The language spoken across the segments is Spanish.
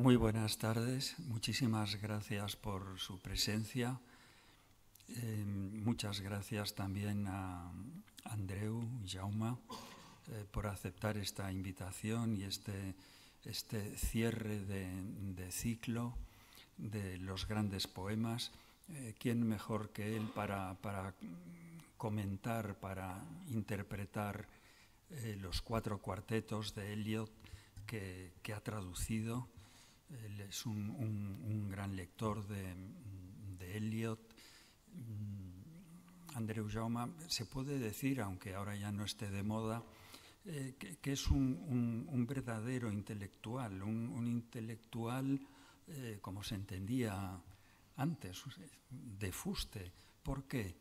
Muy buenas tardes, muchísimas gracias por su presencia. Eh, muchas gracias también a Andreu, Jauma, eh, por aceptar esta invitación y este, este cierre de, ciclo de los grandes poemas. Eh, ¿Quién mejor que él para, comentar, para interpretar los cuatro cuartetos de Eliot que ha traducido? Él es un, un, gran lector de, de Eliot. Mm, Andreu Jaume, se puede decir, aunque ahora ya no esté de moda, eh, que, es un, un, verdadero intelectual, un, intelectual eh, como se entendía antes, de fuste. ¿Por qué?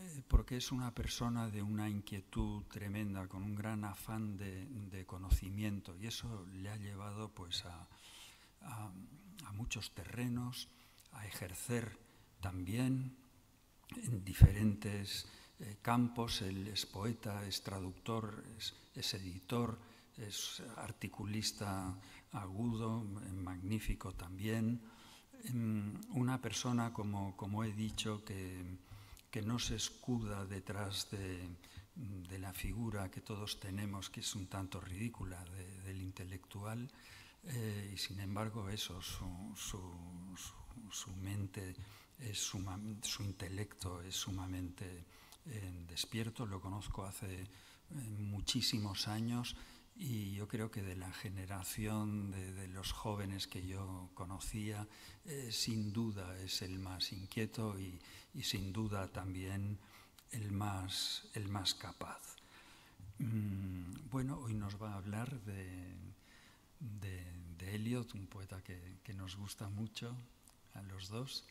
Eh, porque es una persona de una inquietud tremenda, con un gran afán de, de conocimiento, y eso le ha llevado pues a, a, muchos terrenos, a ejercer también en diferentes eh, campos. Él es poeta, es traductor, es, editor, es articulista agudo, magnífico también. Em, una persona, como, he dicho, que, no se escuda detrás de, la figura que todos tenemos, que es un tanto ridícula, del intelectual, eh, y sin embargo, eso, su, mente, es su intelecto es sumamente eh, despierto. Lo conozco hace eh, muchísimos años y yo creo que de la generación de, los jóvenes que yo conocía, sin duda es el más inquieto y, sin duda también el más, el más capaz. Mm, bueno, hoy nos va a hablar de, Elliot, un poeta que, nos gusta mucho a los dos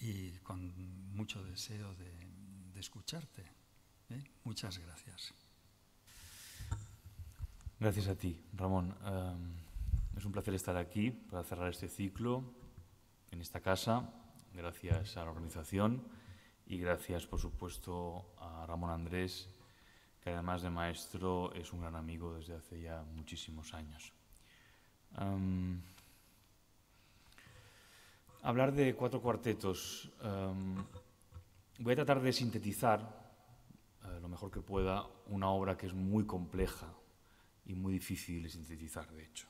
y con mucho deseo de, escucharte. ¿eh? Muchas gracias. Gracias a ti, Ramón. Em, es un placer estar aquí para cerrar este ciclo en esta casa. Gracias a la organización y gracias, por supuesto, a Ramón Andrés, que además de maestro es un gran amigo desde hace ya muchísimos años hablar de cuatro cuartetos. voy a tratar de sintetizar eh, lo mejor que pueda una obra que es muy compleja y muy difícil de sintetizar, de hecho.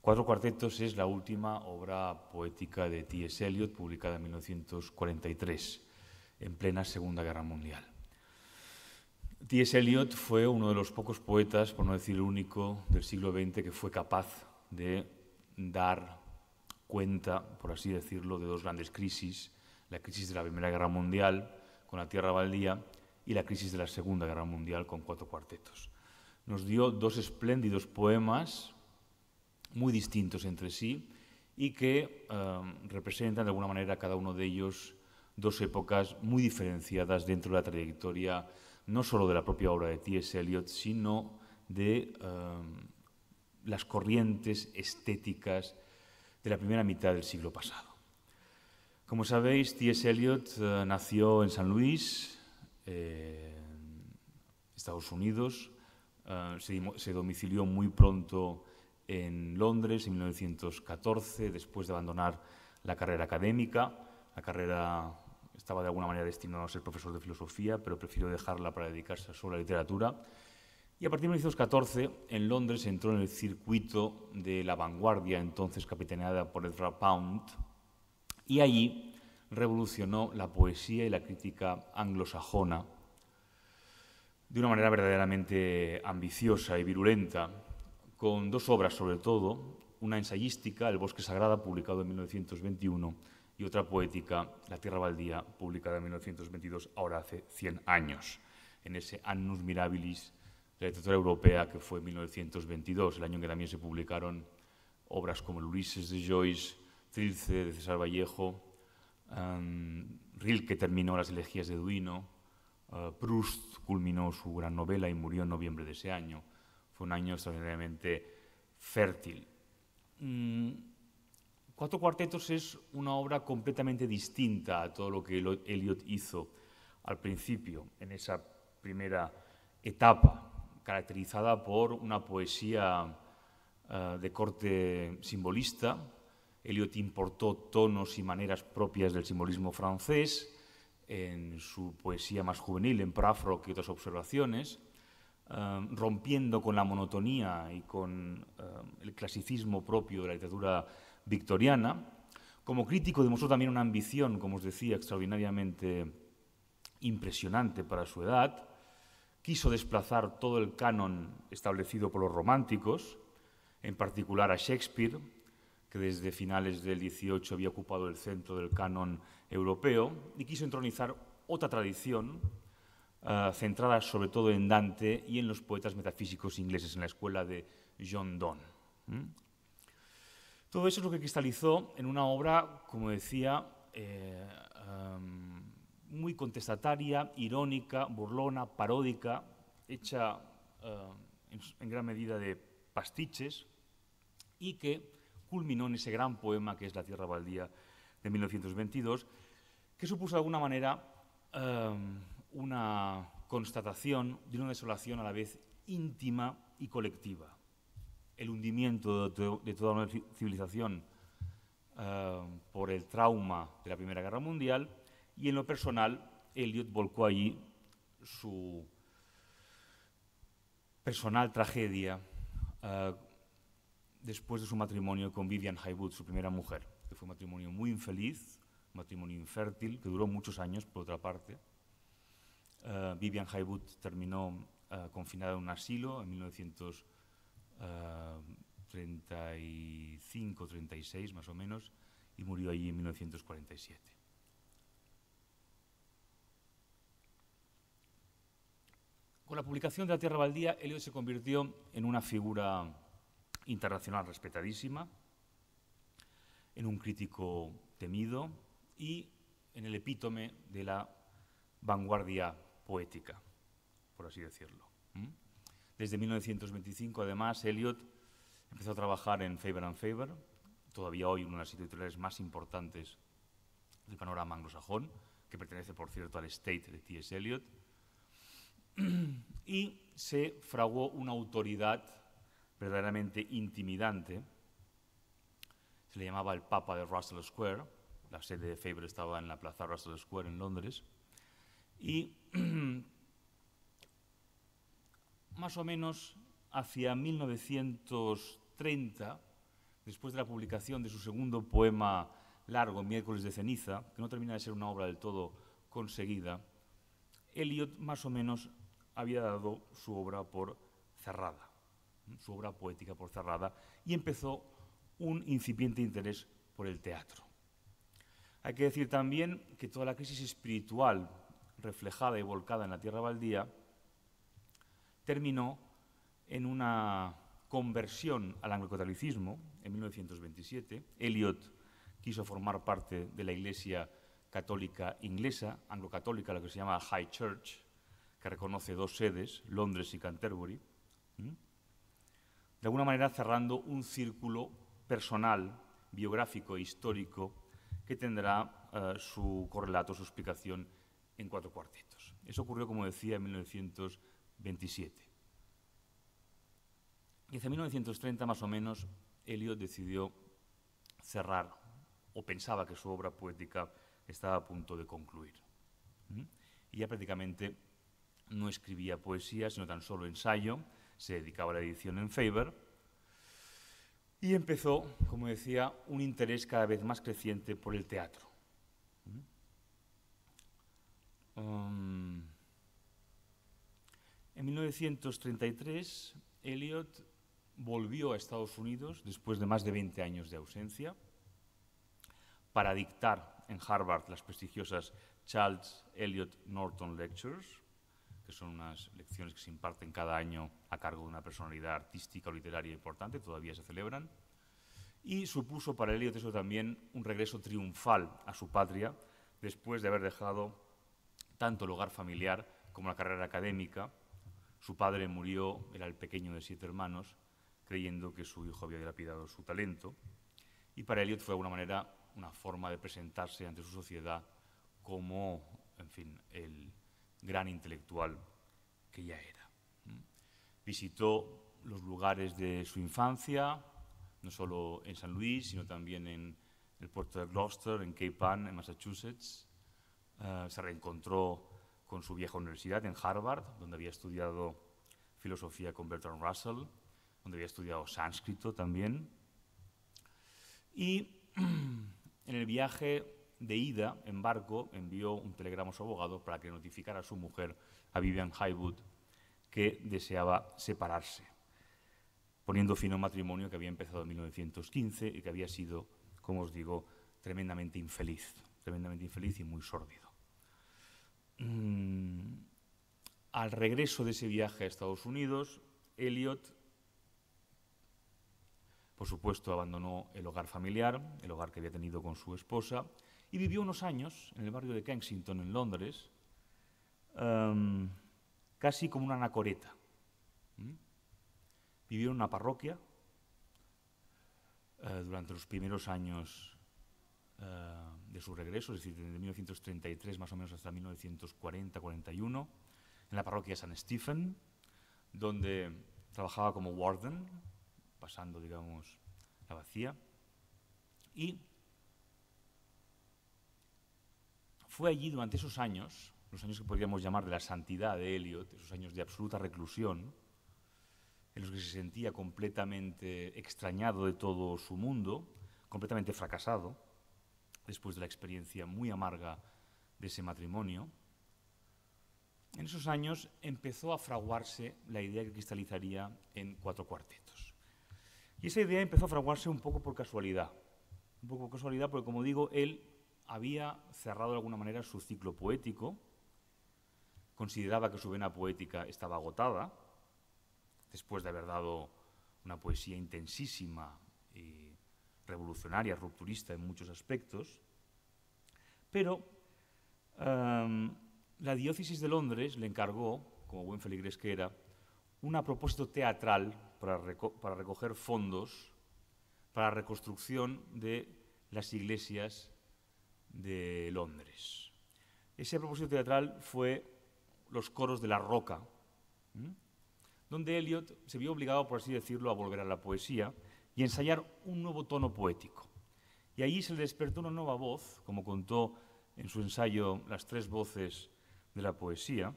Cuatro cuartetos es la última obra poética de T.S. Eliot, publicada en 1943, en plena Segunda Guerra Mundial. T.S. Eliot fue uno de los pocos poetas, por no decir el único, del siglo XX que fue capaz de dar cuenta, por así decirlo, de dos grandes crisis, la crisis de la Primera Guerra Mundial con la Tierra Baldía y la crisis de la Segunda Guerra Mundial con cuatro cuartetos. Nos dio dos espléndidos poemas muy distintos entre sí y que eh, representan de alguna manera cada uno de ellos dos épocas muy diferenciadas dentro de la trayectoria no solo de la propia obra de T.S. Eliot, sino de um, las corrientes estéticas de la primera mitad del siglo pasado. Como sabéis, T.S. Eliot eh, nació en San Luis, eh, Estados Unidos, eh, se, se domicilió muy pronto en Londres en 1914, después de abandonar la carrera académica, la carrera estaba de alguna manera destinado a ser profesor de filosofía, pero prefirió dejarla para dedicarse a solo a la literatura. Y a partir de 1914, en Londres entró en el circuito de la vanguardia, entonces capitaneada por Ezra Pound, y allí revolucionó la poesía y la crítica anglosajona de una manera verdaderamente ambiciosa y virulenta, con dos obras sobre todo, una ensayística, El bosque sagrada, publicado en 1921, y otra poética, La Tierra Baldía, publicada en 1922, ahora hace 100 años, en ese Annus Mirabilis de la literatura europea que fue 1922, el año en que también se publicaron obras como el de Joyce, Trilce de César Vallejo, em, Rilke terminó las elegías de Duino, eh, Proust culminó su gran novela y murió en noviembre de ese año. Fue un año extraordinariamente fértil. Mm, Cuatro Cuartetos es una obra completamente distinta a todo lo que Eliot hizo al principio, en esa primera etapa, caracterizada por una poesía eh, de corte simbolista. Eliot importó tonos y maneras propias del simbolismo francés en su poesía más juvenil, en Prafro, y otras observaciones, eh, rompiendo con la monotonía y con eh, el clasicismo propio de la literatura victoriana. Como crítico demostró también una ambición, como os decía, extraordinariamente impresionante para su edad. Quiso desplazar todo el canon establecido por los románticos, en particular a Shakespeare, que desde finales del XVIII... había ocupado el centro del canon europeo, y quiso entronizar otra tradición eh, centrada sobre todo en Dante y en los poetas metafísicos ingleses en la escuela de John Donne. Todo eso es lo que cristalizó en una obra, como decía, eh, muy contestataria, irónica, burlona, paródica, hecha eh, en, gran medida de pastiches y que culminó en ese gran poema que es La Tierra Baldía de 1922, que supuso de alguna manera una constatación de una desolación a la vez íntima y colectiva el hundimiento de, toda una civilización eh, por el trauma de la Primera Guerra Mundial y en lo personal Elliot volcó allí su personal tragedia eh, después de su matrimonio con Vivian Highwood, su primera mujer, que fue un matrimonio muy infeliz, un matrimonio infértil, que duró muchos años, por otra parte. Eh, Vivian Highwood terminó confinada en un asilo en 1900 35, ah, 36 más o menos, y murió allí en 1947. Con la publicación de La Tierra Baldía, Eliot se convirtió en una figura internacional respetadísima, en un crítico temido y en el epítome de la vanguardia poética, por así decirlo. Desde 1925, además, Elliot empezó a trabajar en Faber and Faber, todavía hoy una de las editoriales más importantes del panorama anglosajón, que pertenece, por cierto, al estate de T.S. Eliot, y se fraguó una autoridad verdaderamente intimidante. Se le llamaba el Papa de Russell Square, la sede de Faber estaba en la plaza Russell Square en Londres, y más o menos hacia 1930, después de la publicación de su segundo poema largo, Miércoles de ceniza, que no termina de ser una obra del todo conseguida, Eliot más o menos había dado su obra por cerrada, su obra poética por cerrada, y empezó un incipiente interés por el teatro. Hay que decir también que toda la crisis espiritual reflejada y volcada en la Tierra Baldía terminó en una conversión al anglo-catolicismo en 1927. Eliot quiso formar parte de la Iglesia Católica Inglesa, anglocatólica, lo que se llama High Church, que reconoce dos sedes, Londres y Canterbury, de alguna manera cerrando un círculo personal, biográfico e histórico que tendrá eh, su correlato, su explicación en cuatro cuartitos. Eso ocurrió, como decía, en 1927. 27. Y hacia 1930, más o menos, Eliot decidió cerrar, o pensaba que su obra poética estaba a punto de concluir. ¿Mm? Y ya prácticamente no escribía poesía, sino tan solo ensayo, se dedicaba a la edición en Faber, y empezó, como decía, un interés cada vez más creciente por el teatro. ¿Mm? Um, en 1933, Eliot volvió a Estados Unidos después de más de 20 años de ausencia para dictar en Harvard las prestigiosas Charles Eliot Norton Lectures, que son unas lecciones que se imparten cada año a cargo de una personalidad artística o literaria importante, todavía se celebran, y supuso para Eliot eso también un regreso triunfal a su patria después de haber dejado tanto el hogar familiar como la carrera académica su padre murió, era el pequeño de siete hermanos, creyendo que su hijo había dilapidado su talento. Y para Elliot fue de alguna manera una forma de presentarse ante su sociedad como, en fin, el gran intelectual que ya era. Visitó los lugares de su infancia, no solo en San Luis, sino también en el puerto de Gloucester, en Cape Ann, en Massachusetts. Eh, se reencontró con su vieja universidad en Harvard, donde había estudiado filosofía con Bertrand Russell, donde había estudiado sánscrito también. Y en el viaje de ida en barco envió un telegrama a su abogado para que notificara a su mujer, a Vivian Highwood, que deseaba separarse, poniendo fin a un matrimonio que había empezado en 1915 y que había sido, como os digo, tremendamente infeliz, tremendamente infeliz y muy sórdido. Mm, al regreso de ese viaje a Estados Unidos, Elliot, por supuesto, abandonó el hogar familiar, el hogar que había tenido con su esposa, y vivió unos años en el barrio de Kensington, en Londres, em, casi como una anacoreta. Vivió en una parroquia eh, durante los primeros años eh, de su regreso, es decir, desde 1933 más o menos hasta 1940-41, en la parroquia de San Stephen, donde trabajaba como warden, pasando, digamos, la vacía, y fue allí durante esos años, los años que podríamos llamar de la santidad de Eliot, esos años de absoluta reclusión, en los que se sentía completamente extrañado de todo su mundo, completamente fracasado, después de la experiencia muy amarga de ese matrimonio, en esos años empezó a fraguarse la idea que cristalizaría en cuatro cuartetos. Y esa idea empezó a fraguarse un poco por casualidad. Un poco por casualidad porque, como digo, él había cerrado de alguna manera su ciclo poético, consideraba que su vena poética estaba agotada, después de haber dado una poesía intensísima revolucionaria, rupturista en muchos aspectos, pero em, la diócesis de Londres le encargó, como buen feligrés que era, una propuesta teatral para, recoger fondos para la reconstrucción de las iglesias de Londres. Ese propósito teatral fue los coros de la Roca, donde Eliot se vio obligado, por así decirlo, a volver a la poesía, y ensayar un nuevo tono poético. Y allí se le despertó una nueva voz, como contó en su ensayo Las tres voces de la poesía,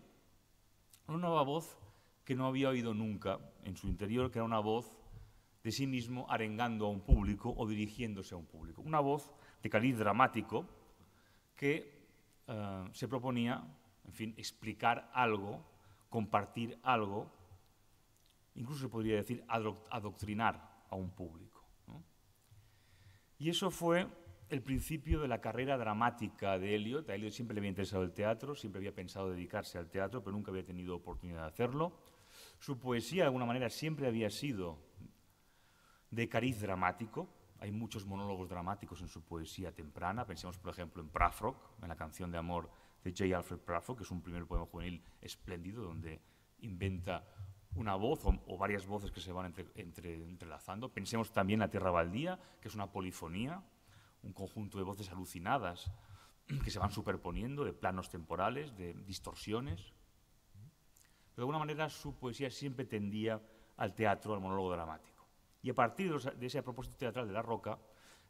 una nueva voz que no había oído nunca en su interior, que era una voz de sí mismo arengando a un público o dirigiéndose a un público. Una voz de cariz dramático que eh, se proponía, en fin, explicar algo, compartir algo, incluso se podría decir adoctrinar a un público. Y eso fue el principio de la carrera dramática de Elliot. A Elliot siempre le había interesado el teatro, siempre había pensado dedicarse al teatro, pero nunca había tenido oportunidad de hacerlo. Su poesía, de alguna manera, siempre había sido de cariz dramático. Hay muchos monólogos dramáticos en su poesía temprana. Pensemos, por ejemplo, en Prafrock, en la canción de amor de J. Alfred Prafrock, que es un primer poema juvenil espléndido donde inventa una voz o, varias voces que se van entrelazando. Pensemos también la Tierra Baldía, que es una polifonía, un conjunto de voces alucinadas que se van superponiendo, de planos temporales, de distorsiones. de alguna manera su poesía siempre tendía al teatro, al monólogo dramático. Y a partir de, ese propósito teatral de La Roca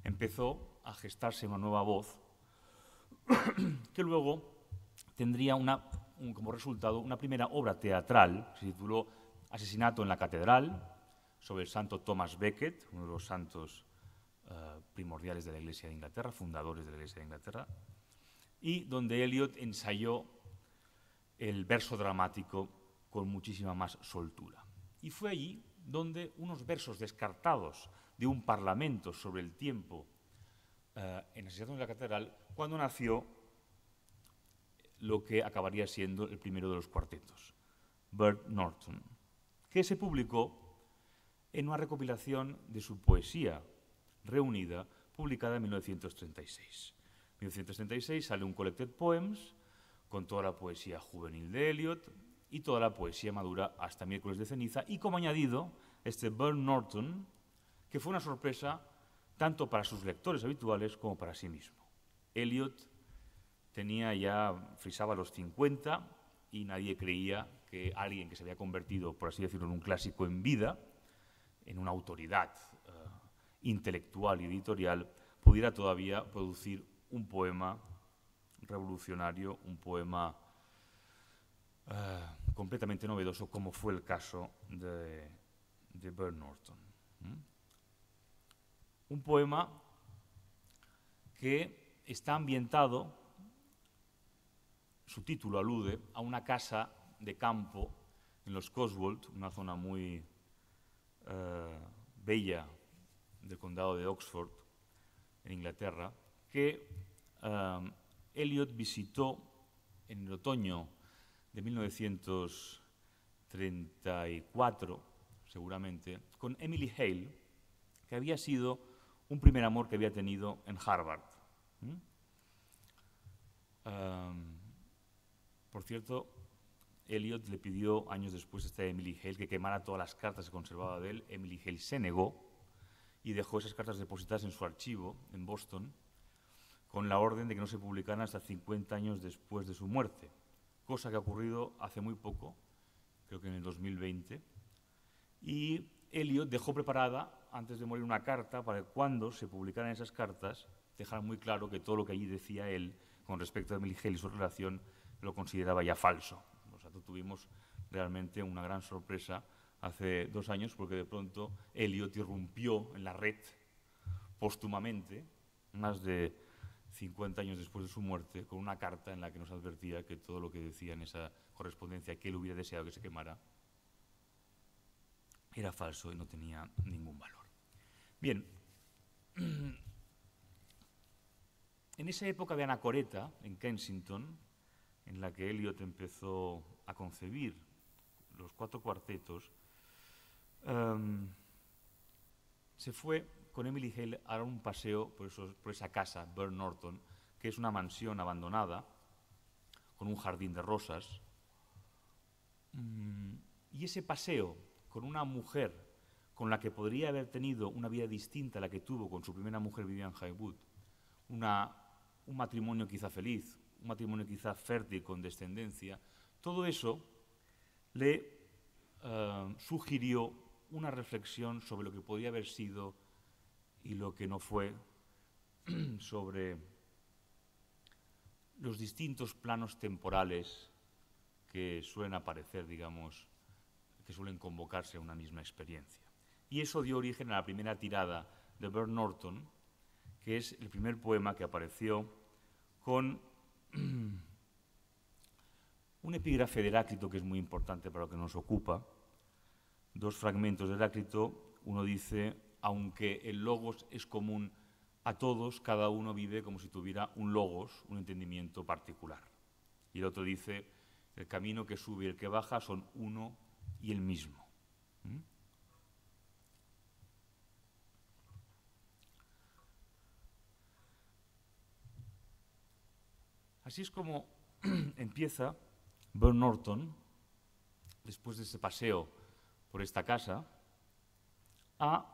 empezó a gestarse una nueva voz que luego tendría como resultado una primera obra teatral, se tituló asesinato en la catedral sobre el santo Thomas Becket, uno de los santos eh, primordiales de la Iglesia de Inglaterra, fundadores de la Iglesia de Inglaterra, y donde Eliot ensayó el verso dramático con muchísima más soltura. Y fue allí donde unos versos descartados de un parlamento sobre el tiempo eh, en asesinato en la catedral, cuando nació lo que acabaría siendo el primero de los cuartetos, Bert Norton que se publicó en una recopilación de su poesía reunida, publicada en 1936. En 1936 sale un Collected Poems con toda la poesía juvenil de Eliot y toda la poesía madura hasta miércoles de ceniza, y como añadido, este Burn Norton, que fue una sorpresa tanto para sus lectores habituales como para sí mismo. Eliot tenía ya, frisaba los 50 y nadie creía que alguien que se había convertido, por así decirlo, en un clásico en vida, en una autoridad eh, intelectual y editorial, pudiera todavía producir un poema revolucionario, un poema eh, completamente novedoso, como fue el caso de, de Norton. Un poema que está ambientado, su título alude, a una casa de campo en los Coswold, una zona muy eh, bella del condado de Oxford, en Inglaterra, que eh, Elliot visitó en el otoño de 1934, seguramente, con Emily Hale, que había sido un primer amor que había tenido en Harvard. ¿Mm? Eh, por cierto, Elliot le pidió años después a este Emily Hale que quemara todas las cartas que conservaba de él. Emily Hale se negó y dejó esas cartas depositadas en su archivo en Boston con la orden de que no se publicaran hasta 50 años después de su muerte, cosa que ha ocurrido hace muy poco, creo que en el 2020. Y Elliot dejó preparada, antes de morir, una carta para que cuando se publicaran esas cartas dejara muy claro que todo lo que allí decía él con respecto a Emily Hale y su relación lo consideraba ya falso tuvimos realmente una gran sorpresa hace dos años porque de pronto Elliot irrumpió en la red póstumamente, más de 50 años después de su muerte, con una carta en la que nos advertía que todo lo que decía en esa correspondencia que él hubiera deseado que se quemara era falso y no tenía ningún valor. Bien, en esa época de Anacoreta, en Kensington, en la que Eliot empezó a concebir los cuatro cuartetos, em, se fue con Emily Hale a dar un paseo por, esa casa, Burn Norton, que es una mansión abandonada, con un jardín de rosas. Mm, y ese paseo con una mujer con la que podría haber tenido una vida distinta a la que tuvo con su primera mujer, Vivian highwood una, un matrimonio quizá feliz, un matrimonio quizá fértil con descendencia, todo eso le eh, sugirió una reflexión sobre lo que podía haber sido y lo que no fue, sobre los distintos planos temporales que suelen aparecer, digamos, que suelen convocarse a una misma experiencia. Y eso dio origen a la primera tirada de Bert Norton, que es el primer poema que apareció con Un epígrafe de Heráclito que es muy importante para lo que nos ocupa. Dos fragmentos de Heráclito. Uno dice, aunque el logos es común a todos, cada uno vive como si tuviera un logos, un entendimiento particular. Y el otro dice, el camino que sube y el que baja son uno y el mismo. ¿Mm? Así es como empieza Burn Norton, después de ese paseo por esta casa, a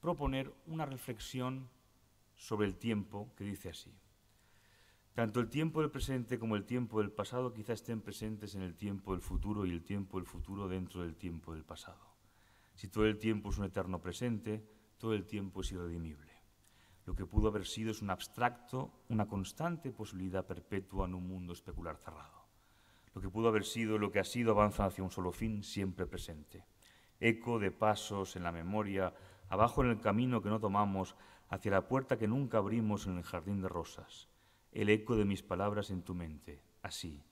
proponer una reflexión sobre el tiempo que dice así. Tanto el tiempo del presente como el tiempo del pasado quizá estén presentes en el tiempo del futuro y el tiempo del futuro dentro del tiempo del pasado. Si todo el tiempo es un eterno presente, todo el tiempo es irredimible. Lo que pudo haber sido es un abstracto, una constante posibilidad perpetua en un mundo especular cerrado. Lo que pudo haber sido, lo que ha sido, avanza hacia un solo fin siempre presente. Eco de pasos en la memoria, abajo en el camino que no tomamos, hacia la puerta que nunca abrimos en el jardín de rosas. El eco de mis palabras en tu mente, así.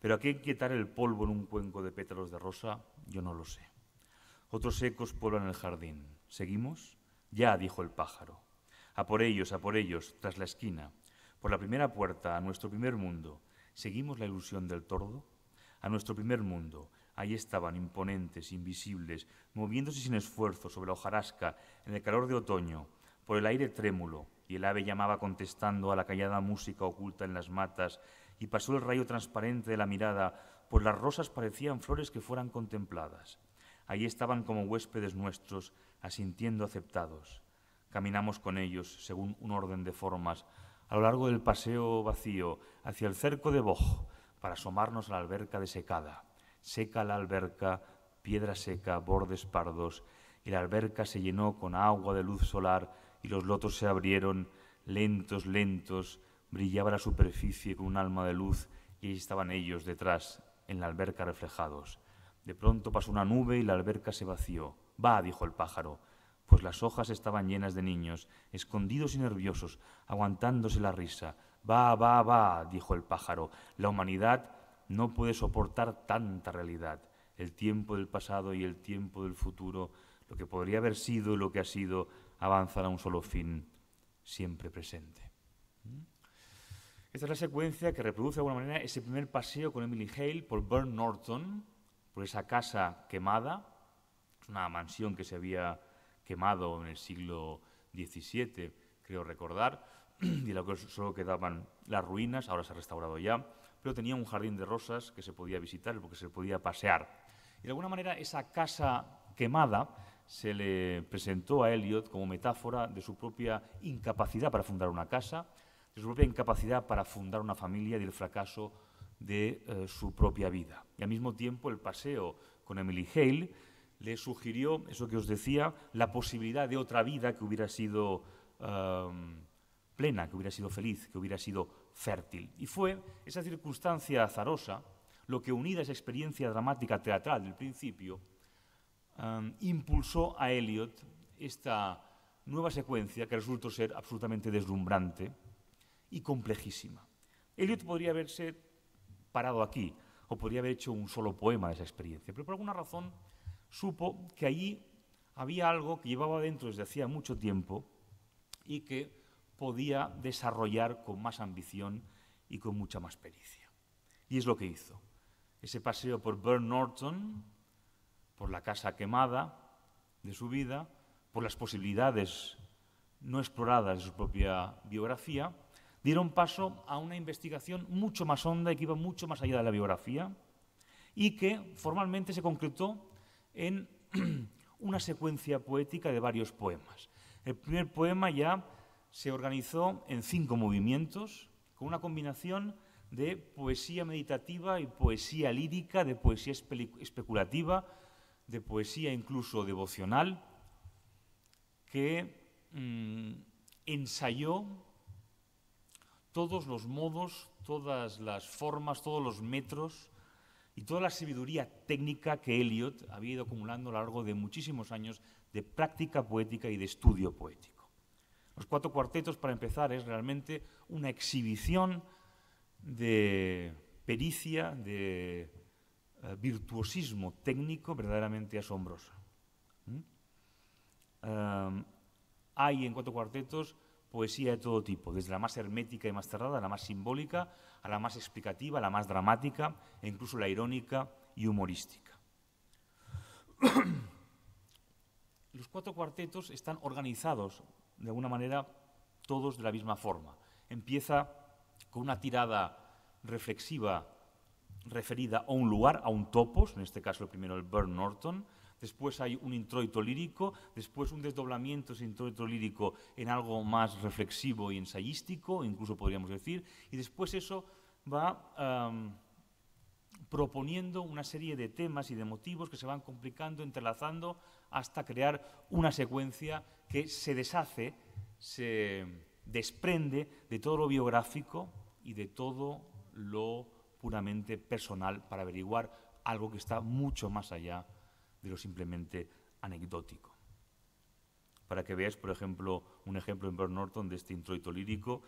Pero a qué inquietar el polvo en un cuenco de pétalos de rosa, yo no lo sé. Otros ecos pueblan el jardín. ¿Seguimos? Ya, dijo el pájaro. A por ellos, a por ellos, tras la esquina, por la primera puerta, a nuestro primer mundo. ¿Seguimos la ilusión del tordo? A nuestro primer mundo. Ahí estaban, imponentes, invisibles, moviéndose sin esfuerzo sobre la hojarasca, en el calor de otoño, por el aire trémulo, y el ave llamaba contestando a la callada música oculta en las matas, y pasó el rayo transparente de la mirada, por las rosas parecían flores que fueran contempladas. Allí estaban como huéspedes nuestros, asintiendo aceptados caminamos con ellos según un orden de formas, a lo largo del paseo vacío, hacia el cerco de Boj, para asomarnos a la alberca de secada. Seca la alberca, piedra seca, bordes pardos, y la alberca se llenó con agua de luz solar, y los lotos se abrieron, lentos, lentos, brillaba la superficie con un alma de luz, y ahí estaban ellos detrás, en la alberca reflejados. De pronto pasó una nube y la alberca se vació. Va, dijo el pájaro, pues las hojas estaban llenas de niños, escondidos y nerviosos, aguantándose la risa. Va, va, va, dijo el pájaro, la humanidad no puede soportar tanta realidad. El tiempo del pasado y el tiempo del futuro, lo que podría haber sido y lo que ha sido, avanzará a un solo fin, siempre presente. ¿Mm? Esta es la secuencia que reproduce de alguna manera ese primer paseo con Emily Hale por Burn Norton, por esa casa quemada, una mansión que se había quemado en el siglo XVII, creo recordar, y lo que solo quedaban las ruinas, ahora se ha restaurado ya, pero tenía un jardín de rosas que se podía visitar porque se podía pasear. Y de alguna manera esa casa quemada se le presentó a Elliot... como metáfora de su propia incapacidad para fundar una casa, de su propia incapacidad para fundar una familia y del fracaso de eh, su propia vida. Y al mismo tiempo el paseo con Emily Hale le sugirió, eso que os decía, la posibilidad de otra vida que hubiera sido plena, que hubiera sido feliz, que hubiera sido fértil. Y fue esa circunstancia azarosa lo que, unida a esa experiencia dramática teatral del principio, impulsó a Eliot esta nueva secuencia que resultó ser absolutamente deslumbrante y complejísima. Eliot podría haberse parado aquí o podría haber hecho un solo poema de esa experiencia, pero por alguna razón supo que allí había algo que llevaba dentro desde hacía mucho tiempo y que podía desarrollar con más ambición y con mucha más pericia. Y es lo que hizo. Ese paseo por Burn Norton, por la casa quemada de su vida, por las posibilidades no exploradas de su propia biografía, dieron paso a una investigación mucho más honda y que iba mucho más allá de la biografía y que formalmente se concretó en una secuencia poética de varios poemas. El primer poema ya se organizó en cinco movimientos, con una combinación de poesía meditativa y poesía lírica, de poesía especulativa, de poesía incluso devocional, que mm, ensayó todos los modos, todas las formas, todos los metros y toda la sabiduría técnica que Eliot había ido acumulando a lo largo de muchísimos años de práctica poética y de estudio poético. Los cuatro cuartetos, para empezar, es realmente una exhibición de pericia, de eh, virtuosismo técnico verdaderamente asombrosa. ¿Mm? hay en cuatro cuartetos poesía de todo tipo, desde la más hermética y más cerrada, la más simbólica, a la más explicativa, a la más dramática e incluso la irónica y humorística. Los cuatro cuartetos están organizados de alguna manera todos de la misma forma. Empieza con una tirada reflexiva referida a un lugar, a un topos, en este caso el primero el Burn Norton, después hay un introito lírico, después un desdoblamiento ese introito lírico en algo más reflexivo y ensayístico, incluso podríamos decir, y después eso va proponiendo una serie de temas y de motivos que se van complicando, entrelazando, hasta crear una secuencia que se deshace, se desprende de todo lo biográfico y de todo lo puramente personal para averiguar algo que está mucho más allá de lo simplemente anecdótico. Para que veáis, por ejemplo, un ejemplo en Bernorton Norton de este introito lírico,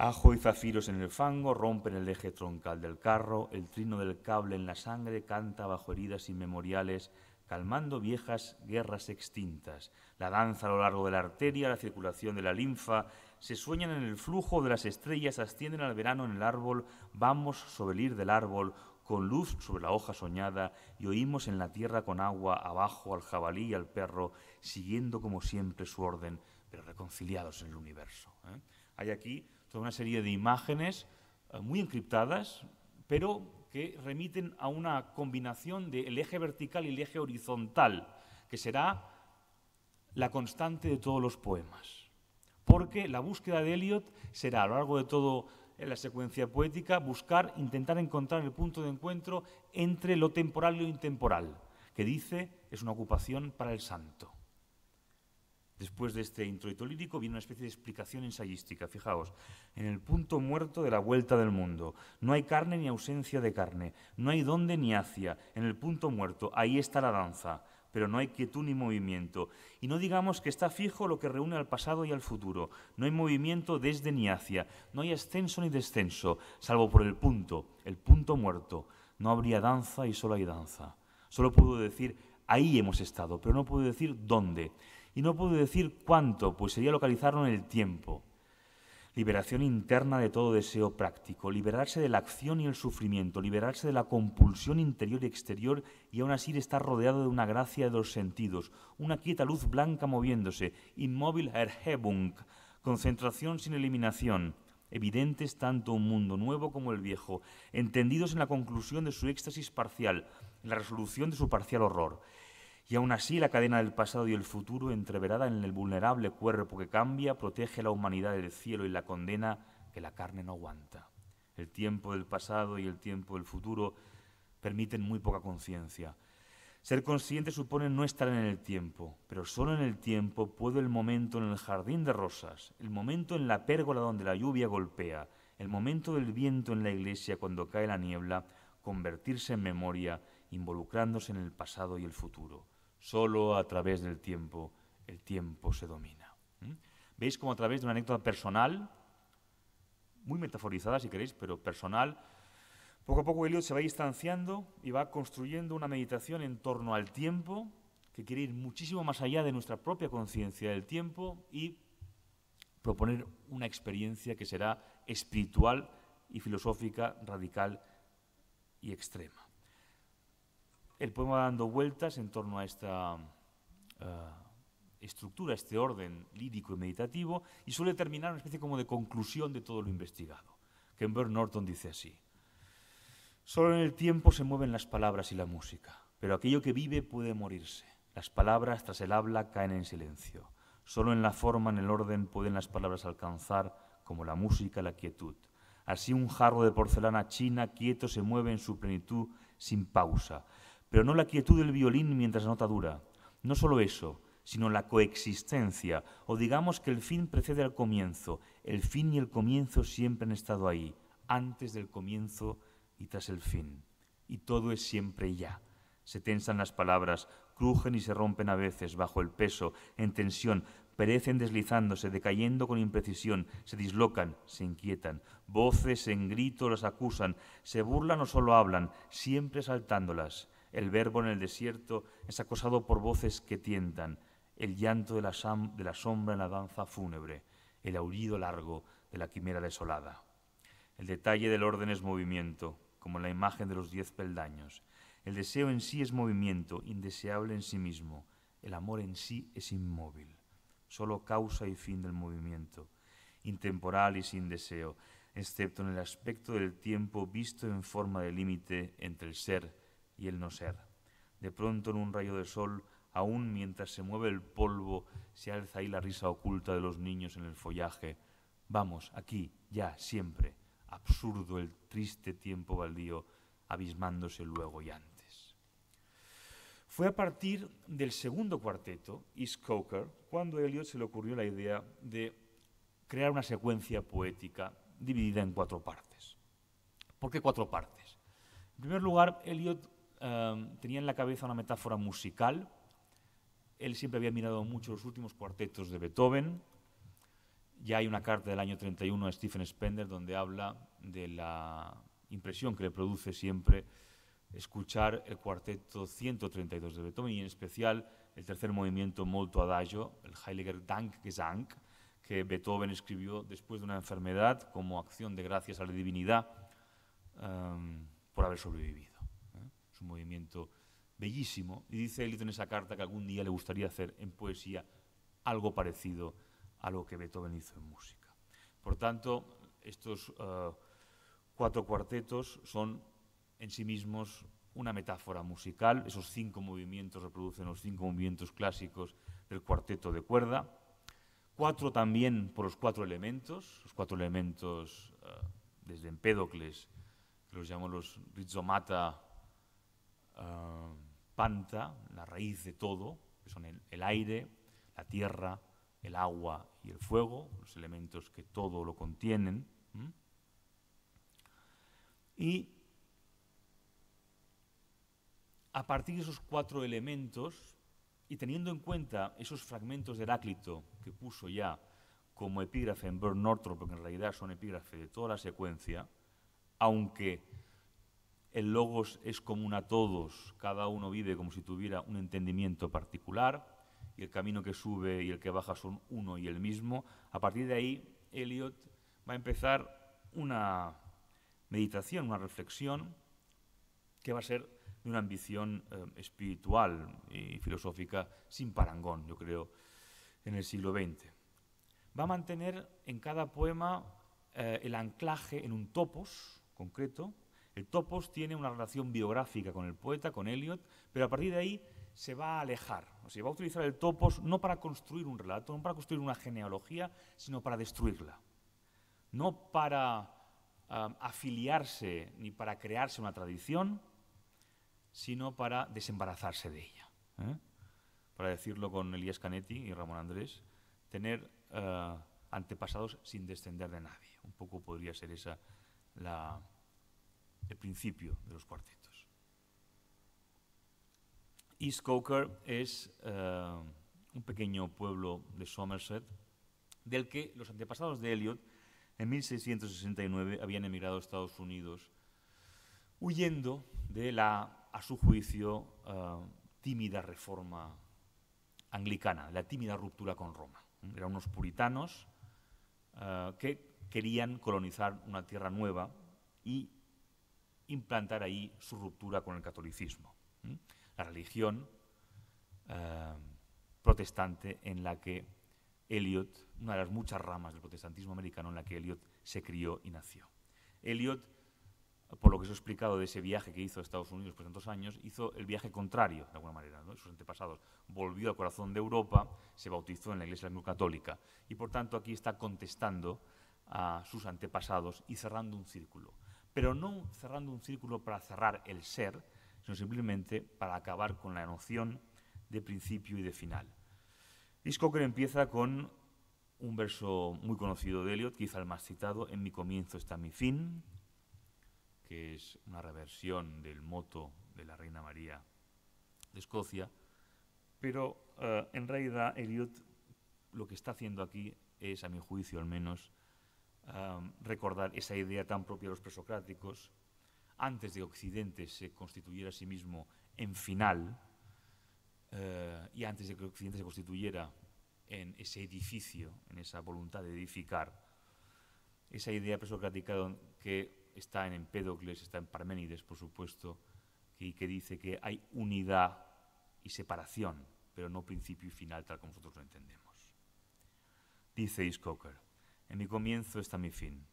Ajo y zafiros en el fango rompen el eje troncal del carro, el trino del cable en la sangre canta bajo heridas inmemoriales, calmando viejas guerras extintas. La danza a lo largo de la arteria, la circulación de la linfa, se sueñan en el flujo de las estrellas, ascienden al verano en el árbol, vamos sobre el ir del árbol, con luz sobre la hoja soñada, y oímos en la tierra con agua abajo al jabalí y al perro, siguiendo como siempre su orden, pero reconciliados en el universo. ¿eh? Hay aquí toda una serie de imágenes eh, muy encriptadas, pero que remiten a una combinación del eje vertical y el eje horizontal, que será la constante de todos los poemas. Porque la búsqueda de Eliot será a lo largo de todo eh, la secuencia poética, buscar, intentar encontrar el punto de encuentro entre lo temporal y lo intemporal, que dice es una ocupación para el santo. Después de este introito lírico viene una especie de explicación ensayística. Fijaos, en el punto muerto de la vuelta del mundo. No hay carne ni ausencia de carne. No hay dónde ni hacia. En el punto muerto, ahí está la danza. Pero no hay quietud ni movimiento. Y no digamos que está fijo lo que reúne al pasado y al futuro. No hay movimiento desde ni hacia. No hay ascenso ni descenso, salvo por el punto, el punto muerto. No habría danza y solo hay danza. Solo puedo decir, ahí hemos estado, pero no puedo decir dónde y no puedo decir cuánto, pues sería localizarlo en el tiempo. Liberación interna de todo deseo práctico, liberarse de la acción y el sufrimiento, liberarse de la compulsión interior y exterior y aún así estar rodeado de una gracia de dos sentidos, una quieta luz blanca moviéndose, inmóvil Erhebung, concentración sin eliminación, evidentes tanto un mundo nuevo como el viejo, entendidos en la conclusión de su éxtasis parcial, en la resolución de su parcial horror. Y aún así, la cadena del pasado y el futuro, entreverada en el vulnerable cuerpo que cambia, protege a la humanidad del cielo y la condena que la carne no aguanta. El tiempo del pasado y el tiempo del futuro permiten muy poca conciencia. Ser consciente supone no estar en el tiempo, pero solo en el tiempo puede el momento en el jardín de rosas, el momento en la pérgola donde la lluvia golpea, el momento del viento en la iglesia cuando cae la niebla, convertirse en memoria, involucrándose en el pasado y el futuro. Solo a través del tiempo el tiempo se domina. ¿Veis cómo a través de una anécdota personal, muy metaforizada si queréis, pero personal, poco a poco Eliot se va distanciando y va construyendo una meditación en torno al tiempo que quiere ir muchísimo más allá de nuestra propia conciencia del tiempo y proponer una experiencia que será espiritual y filosófica radical y extrema el poema va dando vueltas en torno a esta eh, estructura, este orden lírico y meditativo, y suele terminar una especie como de conclusión de todo lo investigado. Kember Norton dice así, solo en el tiempo se mueven las palabras y la música, pero aquello que vive puede morirse. Las palabras tras el habla caen en silencio. Solo en la forma, en el orden, pueden las palabras alcanzar, como la música, la quietud. Así un jarro de porcelana china quieto se mueve en su plenitud sin pausa pero no la quietud del violín mientras la nota dura. No solo eso, sino la coexistencia, o digamos que el fin precede al comienzo. El fin y el comienzo siempre han estado ahí, antes del comienzo y tras el fin. Y todo es siempre ya. Se tensan las palabras, crujen y se rompen a veces bajo el peso, en tensión, perecen deslizándose, decayendo con imprecisión, se dislocan, se inquietan, voces en grito las acusan, se burlan o solo hablan, siempre saltándolas el verbo en el desierto es acosado por voces que tientan, el llanto de la, sombra en la danza fúnebre, el aullido largo de la quimera desolada. El detalle del orden es movimiento, como en la imagen de los diez peldaños. El deseo en sí es movimiento, indeseable en sí mismo. El amor en sí es inmóvil, solo causa y fin del movimiento, intemporal y sin deseo, excepto en el aspecto del tiempo visto en forma de límite entre el ser y el no ser. De pronto, en un rayo de sol, aún mientras se mueve el polvo, se alza ahí la risa oculta de los niños en el follaje. Vamos, aquí, ya, siempre. Absurdo el triste tiempo baldío, abismándose luego y antes. Fue a partir del segundo cuarteto, East Coker, cuando a Eliot se le ocurrió la idea de crear una secuencia poética dividida en cuatro partes. ¿Por qué cuatro partes? En primer lugar, Eliot Em, tenía en la cabeza una metáfora musical. Él siempre había mirado mucho los últimos cuartetos de Beethoven. Ya hay una carta del año 31 a Stephen Spender donde habla de la impresión que le produce siempre escuchar el cuarteto 132 de Beethoven y en especial el tercer movimiento molto adagio, el Heiliger Dankgesang, que Beethoven escribió después de una enfermedad como acción de gracias a la divinidad em, por haber sobrevivido un movimiento bellísimo. Y dice él en esa carta que algún día le gustaría hacer en poesía algo parecido a lo que Beethoven hizo en música. Por tanto, estos eh, cuatro cuartetos son en sí mismos una metáfora musical. Esos cinco movimientos reproducen los cinco movimientos clásicos del cuarteto de cuerda. Cuatro también por los cuatro elementos, los cuatro elementos eh, desde Empédocles, que los llamó los rizomata Ah, panta, la raíz de todo, que son el, aire, la tierra, el agua y el fuego, los elementos que todo lo contienen. Y a partir de esos cuatro elementos, y teniendo en cuenta esos fragmentos de Heráclito que puso ya como epígrafe en Bern Northrop, porque en realidad son epígrafe de toda la secuencia, aunque el logos es común a todos, cada uno vive como si tuviera un entendimiento particular, y el camino que sube y el que baja son uno y el mismo. A partir de ahí, Eliot va a empezar una meditación, una reflexión, que va a ser de una ambición eh, espiritual y filosófica sin parangón, yo creo, en el siglo XX. Va a mantener en cada poema eh, el anclaje en un topos concreto, el topos tiene una relación biográfica con el poeta, con Eliot, pero a partir de ahí se va a alejar. O sea, va a utilizar el topos no para construir un relato, no para construir una genealogía, sino para destruirla. No para afiliarse ni para crearse una tradición, sino para desembarazarse de ella. ¿eh? Para decirlo con Elías Canetti y Ramón Andrés, tener eh, antepasados sin descender de nadie. Un poco podría ser esa la el principio de los cuartetos. East Coker es eh, un pequeño pueblo de Somerset del que los antepasados de Elliot en 1669 habían emigrado a Estados Unidos huyendo de la, a su juicio, eh, tímida reforma anglicana, la tímida ruptura con Roma. Eran unos puritanos eh, que querían colonizar una tierra nueva y implantar ahí su ruptura con el catolicismo, la religión eh, protestante en la que Eliot, una de las muchas ramas del protestantismo americano en la que Eliot se crió y nació. Eliot, por lo que se he explicado de ese viaje que hizo a Estados Unidos por tantos años, hizo el viaje contrario, de alguna manera, sus antepasados. Volvió al corazón de Europa, se bautizó en la Iglesia Católica y, por tanto, aquí está contestando a sus antepasados y cerrando un círculo pero no cerrando un círculo para cerrar el ser, sino simplemente para acabar con la noción de principio y de final. disco empieza con un verso muy conocido de Eliot, quizá el más citado, En mi comienzo está mi fin, que es una reversión del moto de la Reina María de Escocia, pero eh, en realidad Eliot lo que está haciendo aquí es, a mi juicio al menos, recordar esa idea tan propia de los presocráticos, antes de Occidente se constituyera a sí mismo en final, eh, y antes de que Occidente se constituyera en ese edificio, en esa voluntad de edificar, esa idea presocrática que está en Empédocles, está en Parménides, por supuesto, y que dice que hay unidad y separación, pero no principio y final tal como nosotros lo entendemos. Dice Cocker, en mi comienzo está mi fin.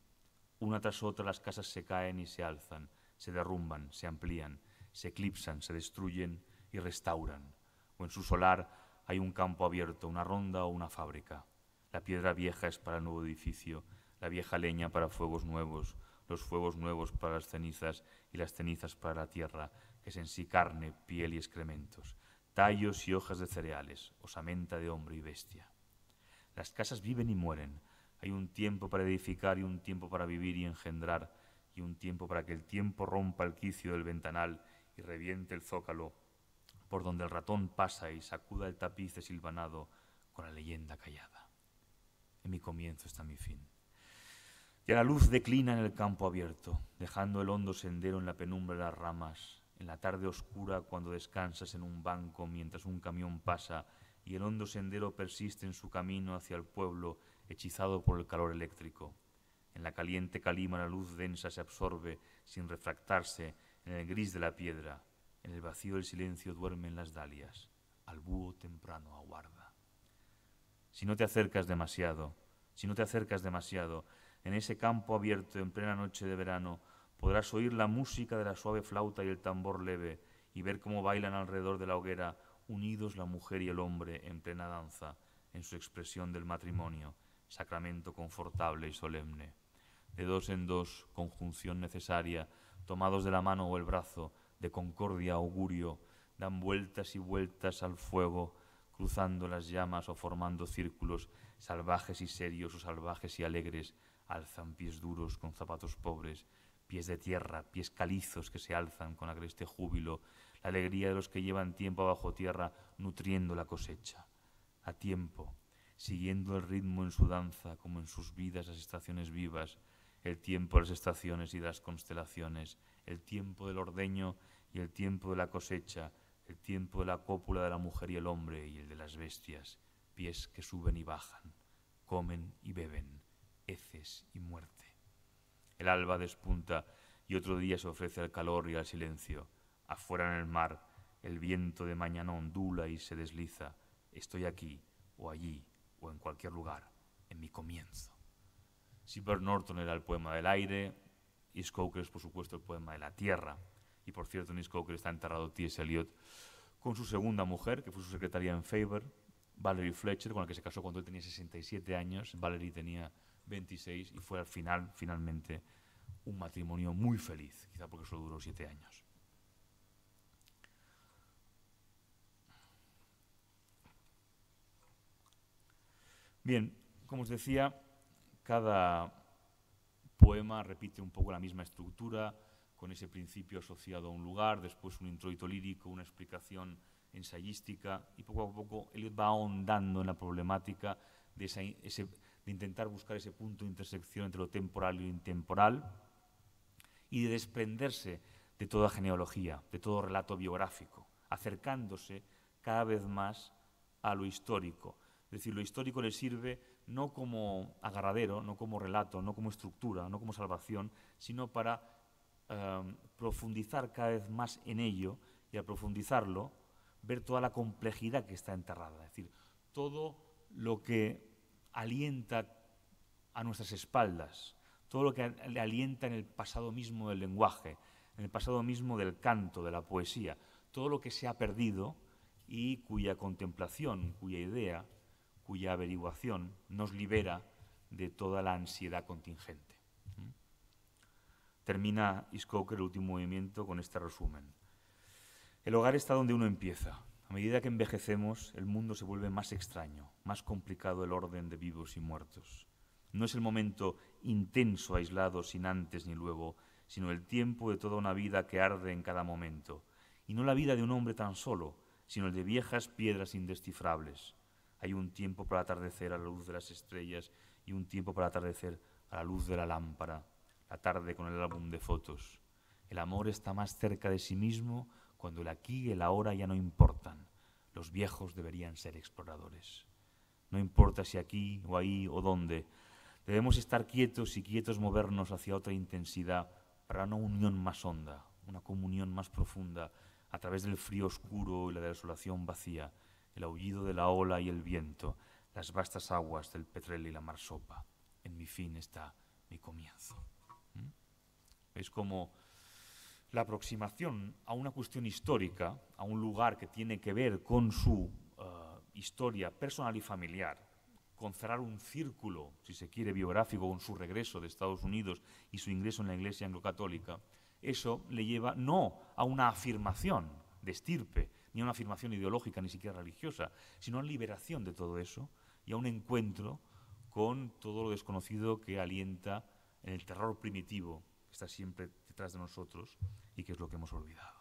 Una tras otra las casas se caen y se alzan, se derrumban, se amplían, se eclipsan, se destruyen y restauran. O en su solar hay un campo abierto, una ronda o una fábrica. La piedra vieja es para el nuevo edificio, la vieja leña para fuegos nuevos, los fuegos nuevos para las cenizas y las cenizas para la tierra, que es en sí carne, piel y excrementos, tallos y hojas de cereales, osamenta de hombre y bestia. Las casas viven y mueren, hay un tiempo para edificar y un tiempo para vivir y engendrar, y un tiempo para que el tiempo rompa el quicio del ventanal y reviente el zócalo, por donde el ratón pasa y sacuda el tapiz silvanado con la leyenda callada. En mi comienzo está mi fin. Ya la luz declina en el campo abierto, dejando el hondo sendero en la penumbra de las ramas, en la tarde oscura cuando descansas en un banco mientras un camión pasa y el hondo sendero persiste en su camino hacia el pueblo hechizado por el calor eléctrico. En la caliente calima la luz densa se absorbe sin refractarse en el gris de la piedra. En el vacío del silencio duermen las dalias. Al búho temprano aguarda. Si no te acercas demasiado, si no te acercas demasiado, en ese campo abierto en plena noche de verano, podrás oír la música de la suave flauta y el tambor leve y ver cómo bailan alrededor de la hoguera unidos la mujer y el hombre en plena danza, en su expresión del matrimonio sacramento confortable y solemne. De dos en dos, conjunción necesaria, tomados de la mano o el brazo, de concordia augurio, dan vueltas y vueltas al fuego, cruzando las llamas o formando círculos, salvajes y serios o salvajes y alegres, alzan pies duros con zapatos pobres, pies de tierra, pies calizos que se alzan con agreste júbilo, la alegría de los que llevan tiempo bajo tierra nutriendo la cosecha. A tiempo, siguiendo el ritmo en su danza, como en sus vidas las estaciones vivas, el tiempo de las estaciones y de las constelaciones, el tiempo del ordeño y el tiempo de la cosecha, el tiempo de la cópula de la mujer y el hombre y el de las bestias, pies que suben y bajan, comen y beben, heces y muerte. El alba despunta y otro día se ofrece al calor y al silencio. Afuera en el mar, el viento de mañana ondula y se desliza. Estoy aquí o allí, o en cualquier lugar, en mi comienzo. Si Norton era el poema del aire, East es por supuesto el poema de la tierra, y por cierto en East está enterrado T.S. Eliot con su segunda mujer, que fue su secretaria en Faber, Valerie Fletcher, con la que se casó cuando él tenía 67 años, Valerie tenía 26 y fue al final, finalmente, un matrimonio muy feliz, quizá porque solo duró siete años. Bien, como os decía, cada poema repite un poco la misma estructura, con ese principio asociado a un lugar, después un introito lírico, una explicación ensayística, y e poco a poco él va ahondando en la problemática de, de intentar buscar ese punto de intersección entre lo temporal y lo intemporal, y de desprenderse de toda genealogía, de todo relato biográfico, acercándose cada vez más a lo histórico, es decir, lo histórico le sirve no como agarradero, no como relato, no como estructura, no como salvación, sino para em, profundizar cada vez más en ello y al profundizarlo, ver toda la complejidad que está enterrada. Es decir, todo lo que alienta a nuestras espaldas, todo lo que le alienta en el pasado mismo del lenguaje, en el pasado mismo del canto, de la poesía, todo lo que se ha perdido y cuya contemplación, cuya idea, cuya averiguación nos libera de toda la ansiedad contingente. Termina Iskoker el último movimiento con este resumen. El hogar está donde uno empieza. A medida que envejecemos, el mundo se vuelve más extraño, más complicado el orden de vivos y muertos. No es el momento intenso, aislado, sin antes ni luego, sino el tiempo de toda una vida que arde en cada momento. Y no la vida de un hombre tan solo, sino el de viejas piedras indescifrables, hay un tiempo para atardecer a la luz de las estrellas y un tiempo para atardecer a la luz de la lámpara, la tarde con el álbum de fotos. El amor está más cerca de sí mismo cuando el aquí y el ahora ya no importan. Los viejos deberían ser exploradores. No importa si aquí o ahí o dónde. Debemos estar quietos y quietos movernos hacia otra intensidad para una unión más honda, una comunión más profunda, a través del frío oscuro y la desolación vacía, el aullido de la ola y el viento, las vastas aguas del petrel y la marsopa, En mi fin está mi comienzo. ¿Mm? Es como la aproximación a una cuestión histórica, a un lugar que tiene que ver con su eh, historia personal y familiar, con cerrar un círculo, si se quiere, biográfico con su regreso de Estados Unidos y su ingreso en la Iglesia anglocatólica, eso le lleva no a una afirmación de estirpe, ni a una afirmación ideológica, ni siquiera religiosa, sino a liberación de todo eso y a un encuentro con todo lo desconocido que alienta el terror primitivo que está siempre detrás de nosotros y que es lo que hemos olvidado.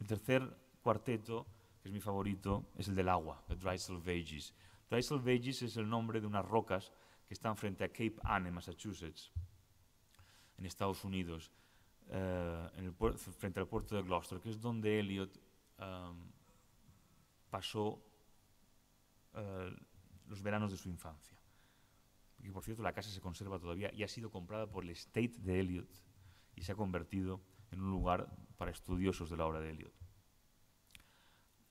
El tercer cuarteto, que es mi favorito, es el del agua, el Dry Salvages. Dry Salvages es el nombre de unas rocas que están frente a Cape Ann en Massachusetts, en Estados Unidos, eh, frente al puerto de Gloucester, que es donde Elliot... Um, pasó uh, los veranos de su infancia. Y por cierto, la casa se conserva todavía y ha sido comprada por el estate de Elliot y se ha convertido en un lugar para estudiosos de la obra de Elliot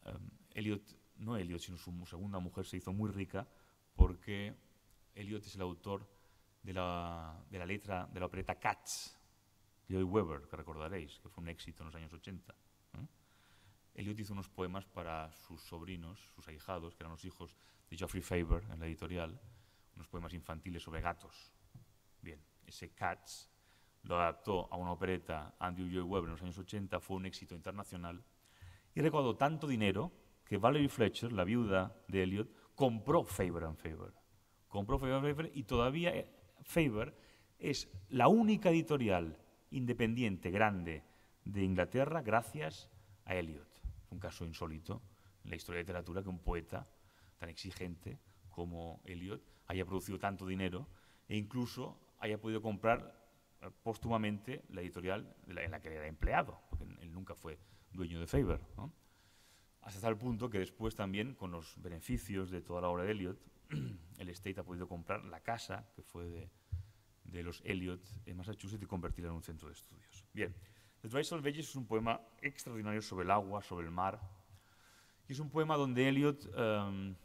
um, Elliot, no Eliot, sino su segunda mujer se hizo muy rica porque Elliot es el autor de la, de la letra de la opereta Cats de hoy Weber, que recordaréis, que fue un éxito en los años 80. Elliot hizo unos poemas para sus sobrinos, sus ahijados, que eran los hijos de Geoffrey Faber en la editorial, unos poemas infantiles sobre gatos. Bien, ese Cats lo adaptó a una opereta Andrew Joy Webber en los años 80, fue un éxito internacional y recaudó tanto dinero que Valerie Fletcher, la viuda de Elliot, compró Faber and Faber. Compró Faber and Faber y todavía eh, Faber es la única editorial independiente grande de Inglaterra gracias a Elliot un caso insólito en la historia de literatura que un poeta tan exigente como Eliot haya producido tanto dinero e incluso haya podido comprar eh, póstumamente la editorial en la que era empleado, porque él nunca fue dueño de Faber. Hasta tal punto que después también, con los beneficios de toda la obra de Eliot, el State ha podido comprar la casa que fue de, de los Eliot en Massachusetts y convertirla en un centro de estudios. Bien, The of es un poema extraordinario sobre el agua, sobre el mar, y es un poema donde Eliot em,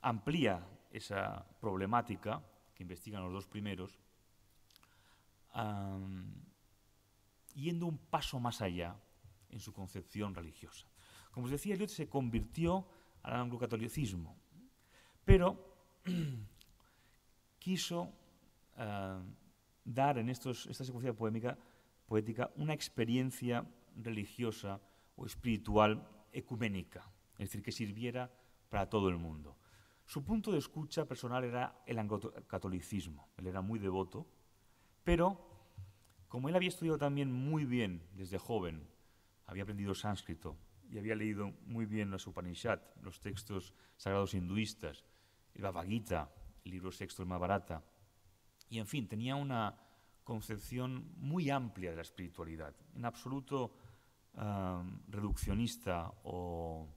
amplía esa problemática que investigan los dos primeros, em, yendo un paso más allá en su concepción religiosa. Como os decía, Eliot se convirtió al anglocatolicismo, pero quiso em, dar en esta secuencia poémica poética una experiencia religiosa o espiritual ecuménica, es decir, que sirviera para todo el mundo. Su punto de escucha personal era el anglo-catolicismo, él era muy devoto, pero como él había estudiado también muy bien desde joven, había aprendido sánscrito y había leído muy bien los Upanishad, los textos sagrados hinduistas, el Bhagavad Gita, el libro sexto, de Mahabharata, y en fin, tenía una, concepción muy amplia de la espiritualidad, en absoluto reduccionista o,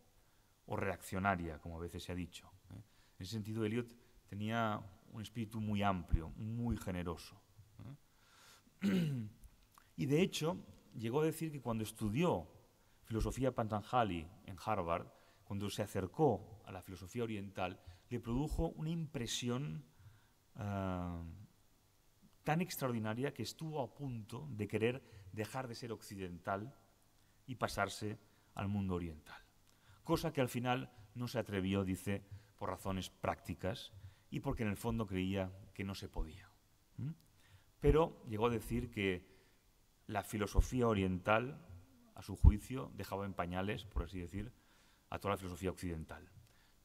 reaccionaria, como a veces se ha dicho. ¿eh? En ese sentido, Eliot tenía un espíritu muy amplio, muy generoso. ¿eh? y de hecho, llegó a decir que cuando estudió filosofía Pantanjali en Harvard, cuando se acercó a la filosofía oriental, le produjo una impresión tan extraordinaria que estuvo a punto de querer dejar de ser occidental y pasarse al mundo oriental. Cosa que al final no se atrevió, dice, por razones prácticas y porque en el fondo creía que no se podía. Pero llegó a decir que la filosofía oriental, a su juicio, dejaba en pañales, por así decir, a toda la filosofía occidental.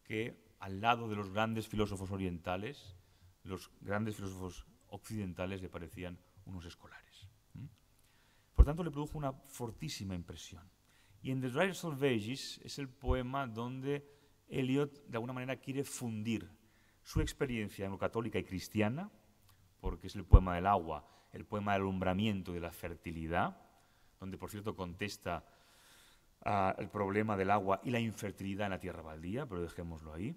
Que al lado de los grandes filósofos orientales, los grandes filósofos occidentales le parecían unos escolares. Por tanto, le produjo una fortísima impresión. Y en The Rise of Vegas es el poema donde Eliot de alguna manera quiere fundir su experiencia en lo católica y cristiana, porque es el poema del agua, el poema del alumbramiento y de la fertilidad, donde por cierto contesta al ah, problema del agua y la infertilidad en la tierra baldía, pero dejémoslo ahí.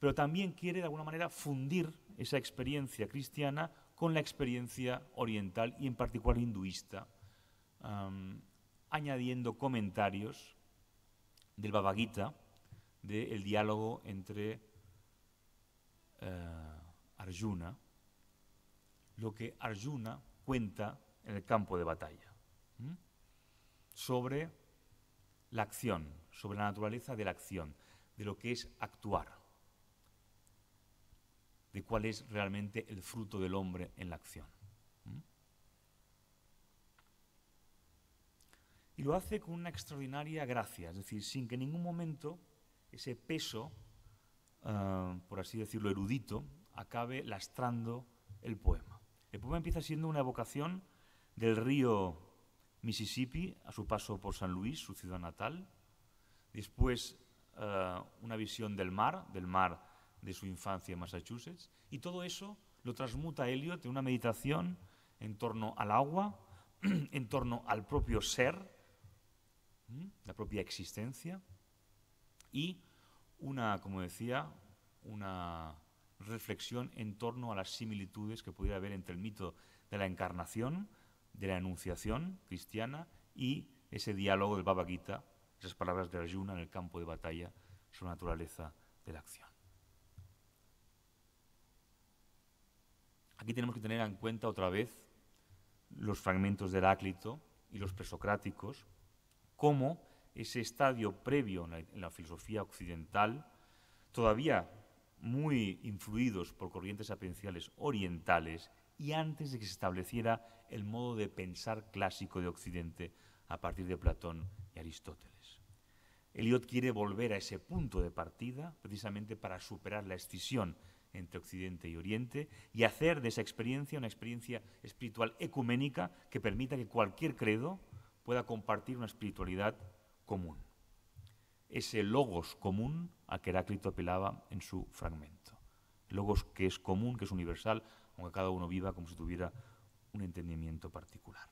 Pero también quiere de alguna manera fundir esa experiencia cristiana con la experiencia oriental y en particular hinduista, añadiendo comentarios del Babagita del diálogo entre eh, Arjuna, lo que Arjuna cuenta en el campo de batalla, sobre la acción, sobre la naturaleza de la acción, de lo que es actuar de cuál es realmente el fruto del hombre en la acción. Y lo hace con una extraordinaria gracia, es decir, sin que en ningún momento ese peso, eh, por así decirlo, erudito, acabe lastrando el poema. El poema empieza siendo una evocación del río Mississippi a su paso por San Luis, su ciudad natal, después eh, una visión del mar, del mar de su infancia en Massachusetts. Y todo eso lo transmuta Elliot en una meditación en torno al agua, en torno al propio ser, la propia existencia, y una, como decía, una reflexión en torno a las similitudes que pudiera haber entre el mito de la encarnación, de la enunciación cristiana y ese diálogo del Baba Gita, esas palabras de Arjuna en el campo de batalla, su naturaleza de la acción. Aquí tenemos que tener en cuenta otra vez los fragmentos de Heráclito y los presocráticos, como ese estadio previo en la, filosofía occidental, todavía muy influidos por corrientes apenciales orientales y antes de que se estableciera el modo de pensar clásico de Occidente a partir de Platón y Aristóteles. Eliot quiere volver a ese punto de partida precisamente para superar la escisión entre Occidente y Oriente y hacer de esa experiencia una experiencia espiritual ecuménica que permita que cualquier credo pueda compartir una espiritualidad común. Ese logos común a que Heráclito apelaba en su fragmento. Logos que es común, que es universal, aunque cada uno viva como si tuviera un entendimiento particular.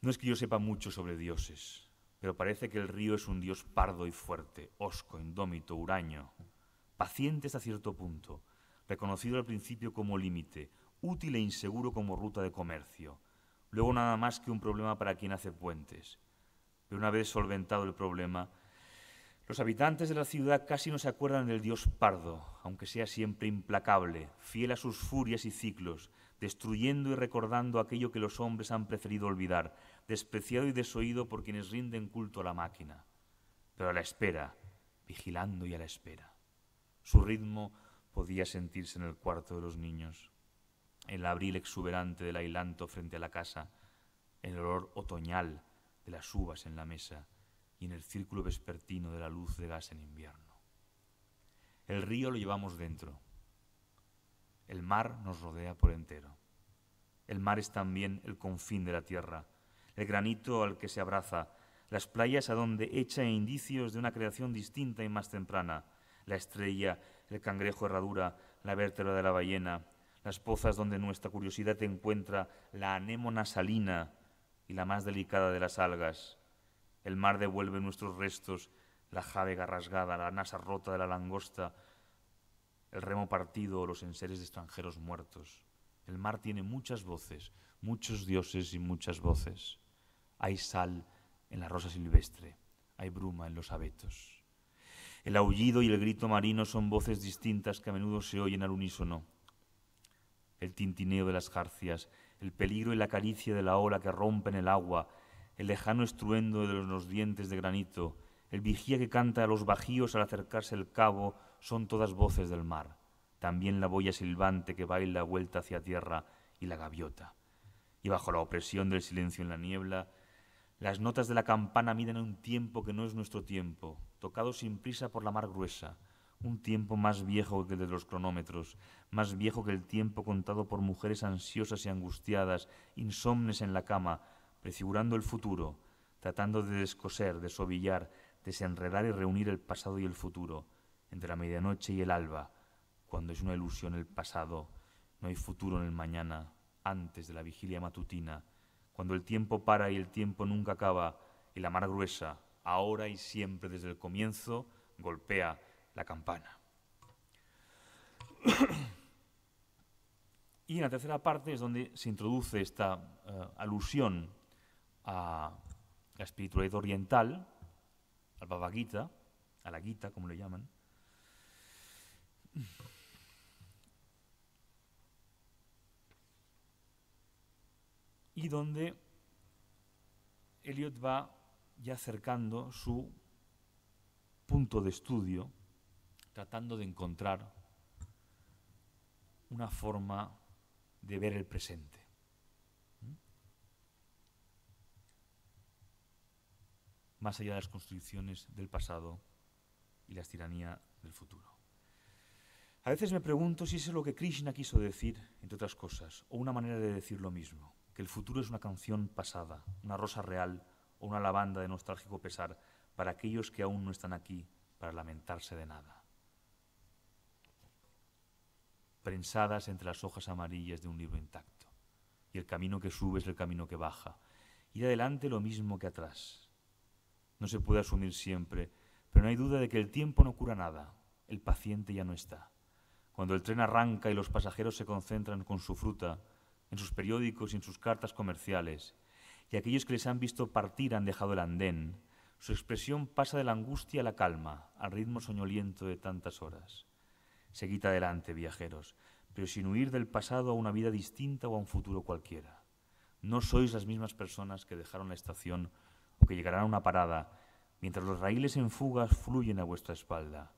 No es que yo sepa mucho sobre dioses, pero parece que el río es un dios pardo y fuerte, osco, indómito, huraño, pacientes a cierto punto, reconocido al principio como límite, útil e inseguro como ruta de comercio, luego nada más que un problema para quien hace puentes. Pero una vez solventado el problema, los habitantes de la ciudad casi no se acuerdan del dios pardo, aunque sea siempre implacable, fiel a sus furias y ciclos, destruyendo y recordando aquello que los hombres han preferido olvidar, despreciado y desoído por quienes rinden culto a la máquina. Pero a la espera, vigilando y a la espera. Su ritmo podía sentirse en el cuarto de los niños, el abril exuberante del ailanto frente a la casa, el olor otoñal de las uvas en la mesa y en el círculo vespertino de la luz de gas en invierno. El río lo llevamos dentro. El mar nos rodea por entero. El mar es también el confín de la tierra, el granito al que se abraza, las playas a donde echa indicios de una creación distinta y más temprana, la estrella, el cangrejo herradura, la vértebra de la ballena, las pozas donde nuestra curiosidad encuentra la anémona salina y la más delicada de las algas. El mar devuelve nuestros restos, la jávega rasgada, la nasa rota de la langosta, el remo partido o los enseres de extranjeros muertos. El mar tiene muchas voces, muchos dioses y muchas voces. Hay sal en la rosa silvestre, hay bruma en los abetos. El aullido y el grito marino son voces distintas que a menudo se oyen al unísono. El tintineo de las jarcias, el peligro y la caricia de la ola que rompe en el agua, el lejano estruendo de los dientes de granito, el vigía que canta a los bajíos al acercarse el cabo, son todas voces del mar. También la boya silbante que baila vuelta hacia tierra y la gaviota. Y bajo la opresión del silencio en la niebla, las notas de la campana miden un tiempo que no es nuestro tiempo, tocado sin prisa por la mar gruesa, un tiempo más viejo que el de los cronómetros, más viejo que el tiempo contado por mujeres ansiosas y angustiadas, insomnes en la cama, prefigurando el futuro, tratando de descoser, desovillar, desenredar y reunir el pasado y el futuro, entre la medianoche y el alba, cuando es una ilusión el pasado, no hay futuro en el mañana, antes de la vigilia matutina, cuando el tiempo para y el tiempo nunca acaba, y la mar gruesa, ahora y siempre desde el comienzo, golpea la campana. y en la tercera parte es donde se introduce esta eh, alusión a la espiritualidad oriental, al babaguita, Gita, a la guita, como le llaman. y donde Eliot va ya acercando su punto de estudio, tratando de encontrar una forma de ver el presente. ¿Mm? más allá de las construcciones del pasado y las tiranías del futuro. A veces me pregunto si eso es lo que Krishna quiso decir, entre otras cosas, o una manera de decir lo mismo que el futuro es una canción pasada, una rosa real o una lavanda de nostálgico pesar para aquellos que aún no están aquí para lamentarse de nada. Prensadas entre las hojas amarillas de un libro intacto, y el camino que sube es el camino que baja, y adelante lo mismo que atrás. No se puede asumir siempre, pero no hay duda de que el tiempo no cura nada, el paciente ya no está. Cuando el tren arranca y los pasajeros se concentran con su fruta, en sus periódicos y en sus cartas comerciales, y aquellos que les han visto partir han dejado el andén. Su expresión pasa de la angustia a la calma, al ritmo soñoliento de tantas horas. Seguid adelante, viajeros, pero sin huir del pasado a una vida distinta o a un futuro cualquiera. No sois las mismas personas que dejaron la estación o que llegarán a una parada, mientras los raíles en fugas fluyen a vuestra espalda,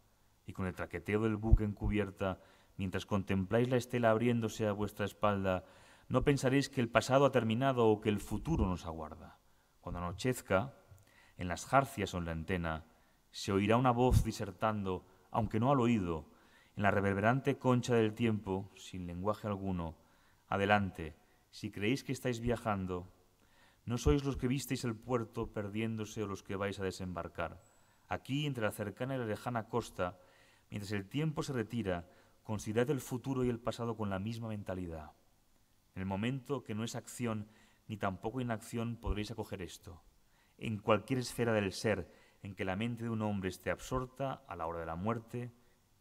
y con el traqueteo del buque encubierta, mientras contempláis la estela abriéndose a vuestra espalda no pensaréis que el pasado ha terminado o que el futuro nos aguarda. Cuando anochezca, en las jarcias o en la antena, se oirá una voz disertando, aunque no al oído, en la reverberante concha del tiempo, sin lenguaje alguno. Adelante, si creéis que estáis viajando, no sois los que visteis el puerto perdiéndose o los que vais a desembarcar. Aquí, entre la cercana y la lejana costa, mientras el tiempo se retira, considerad el futuro y el pasado con la misma mentalidad. En el momento que no es acción ni tampoco inacción podréis acoger esto. En cualquier esfera del ser en que la mente de un hombre esté absorta a la hora de la muerte,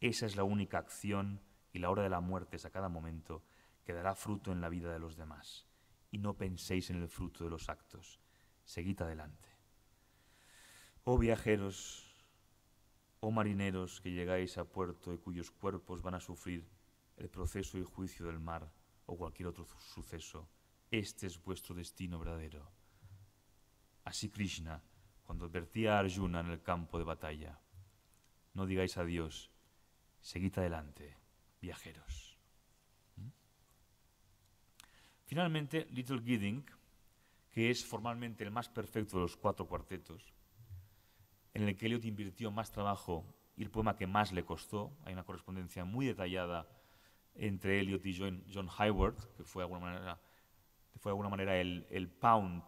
esa es la única acción y la hora de la muerte es a cada momento que dará fruto en la vida de los demás. Y no penséis en el fruto de los actos. Seguid adelante. Oh viajeros, oh marineros que llegáis a puerto y cuyos cuerpos van a sufrir el proceso y juicio del mar, o cualquier otro suceso. Este es vuestro destino verdadero. Así Krishna, cuando advertía a Arjuna en el campo de batalla, no digáis adiós, seguid adelante, viajeros. ¿Mm? Finalmente, Little Gidding, que es formalmente el más perfecto de los cuatro cuartetos, en el que Eliot invirtió más trabajo y el poema que más le costó, hay una correspondencia muy detallada entre Elliot y John, John Hayward, que fue de alguna manera, fue de alguna manera el, Pound.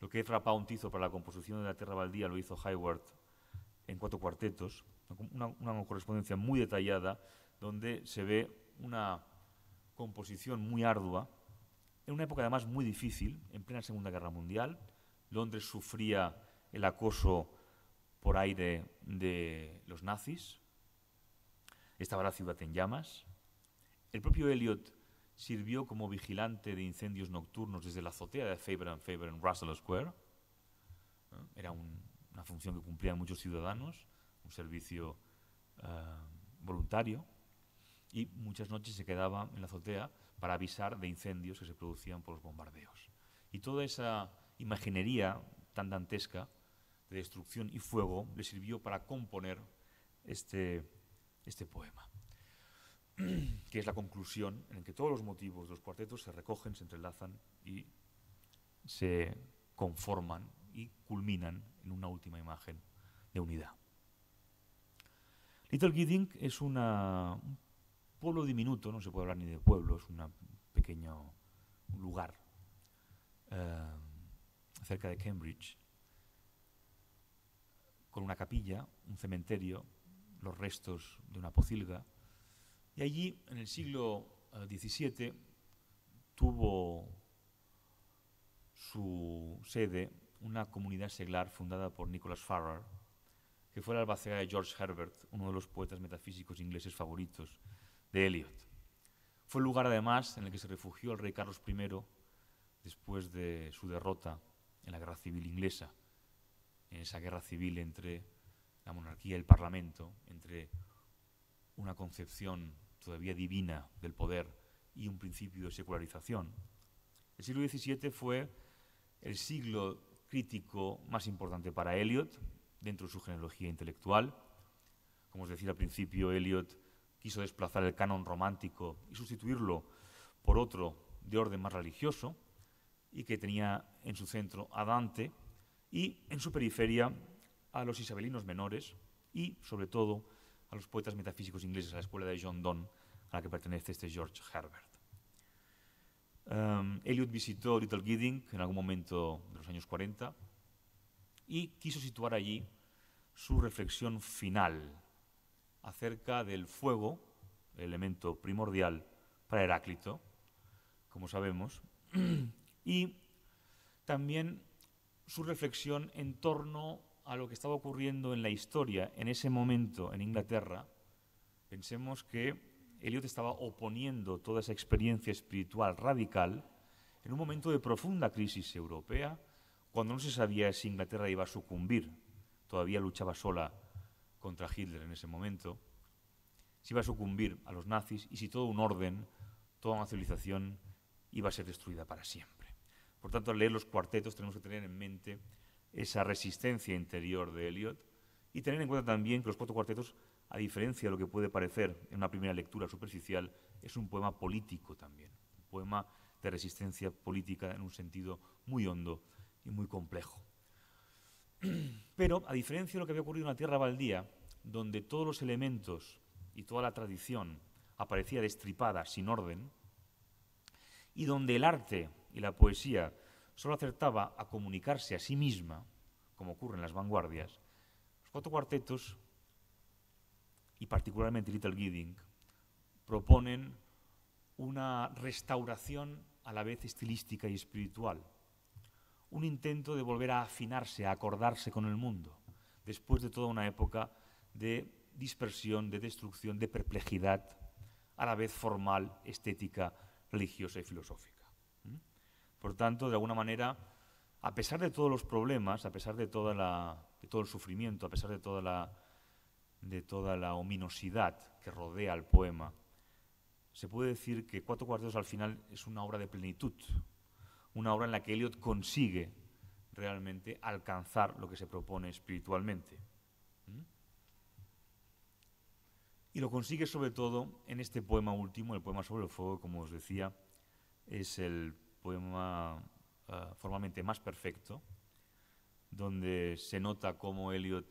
Lo que Ezra Pound hizo para la composición de la Tierra Valdía lo hizo Hayward en cuatro cuartetos, una, una correspondencia muy detallada donde se ve una composición muy ardua, en una época además muy difícil, en plena Segunda Guerra Mundial. Londres sufría el acoso por aire de los nazis, estaba la ciudad en llamas, el propio Eliot sirvió como vigilante de incendios nocturnos desde la azotea de Faber and Faber en Russell Square. Era una función que cumplían muchos ciudadanos, un servicio eh, voluntario, y muchas noches se quedaba en la azotea para avisar de incendios que se producían por los bombardeos. Y toda esa imaginería tan dantesca de destrucción y fuego le sirvió para componer este, este poema que es la conclusión en que todos los motivos de los cuartetos se recogen, se entrelazan y se conforman y culminan en una última imagen de unidad. Little Gidding es un pueblo diminuto, no se puede hablar ni de pueblo, es un pequeño lugar eh, cerca de Cambridge, con una capilla, un cementerio, los restos de una pocilga, y allí, en el siglo XVII, eh, tuvo su sede una comunidad seglar fundada por Nicholas Farrar, que fue la albacea de George Herbert, uno de los poetas metafísicos ingleses favoritos de Eliot. Fue el lugar, además, en el que se refugió el rey Carlos I después de su derrota en la Guerra Civil inglesa, en esa guerra civil entre la monarquía y el parlamento, entre una concepción todavía divina del poder y un principio de secularización. El siglo XVII fue el siglo crítico más importante para Eliot dentro de su genealogía intelectual. Como os decía al principio, Eliot quiso desplazar el canon romántico y sustituirlo por otro de orden más religioso y que tenía en su centro a Dante y en su periferia a los isabelinos menores y, sobre todo, a los poetas metafísicos ingleses, a la escuela de John Donne, a la que pertenece este George Herbert. elliot um, Eliot visitó Little Gidding en algún momento de los años 40 y quiso situar allí su reflexión final acerca del fuego, elemento primordial para Heráclito, como sabemos, y también su reflexión en torno a lo que estaba ocurriendo en la historia en ese momento en Inglaterra, pensemos que Eliot estaba oponiendo toda esa experiencia espiritual radical en un momento de profunda crisis europea, cuando no se sabía si Inglaterra iba a sucumbir, todavía luchaba sola contra Hitler en ese momento, si iba a sucumbir a los nazis y si todo un orden, toda una civilización iba a ser destruida para siempre. Por tanto, al leer los cuartetos tenemos que tener en mente esa resistencia interior de Eliot y tener en cuenta también que los cuatro cuartetos, a diferencia de lo que puede parecer en una primera lectura superficial, es un poema político también, un poema de resistencia política en un sentido muy hondo y muy complejo. Pero, a diferencia de lo que había ocurrido en la Tierra Baldía, donde todos los elementos y toda la tradición aparecía destripada, sin orden, y donde el arte y la poesía solo acertaba a comunicarse a sí misma, como ocurre en las vanguardias, los cuatro cuartetos, y particularmente Little Gidding, proponen una restauración a la vez estilística y espiritual, un intento de volver a afinarse, a acordarse con el mundo, después de toda una época de dispersión, de destrucción, de perplejidad, a la vez formal, estética, religiosa y filosófica. Por tanto, de alguna manera, a pesar de todos los problemas, a pesar de, toda todo el sufrimiento, a pesar de toda, la, ominosidad que rodea el poema, se puede decir que Cuatro Cuartos al final es una obra de plenitud, una obra en la que Eliot consigue realmente alcanzar lo que se propone espiritualmente. ¿Mm? Y lo consigue sobre todo en este poema último, el poema sobre el fuego, como os decía, es el poema eh, formalmente más perfecto, donde se nota cómo Eliot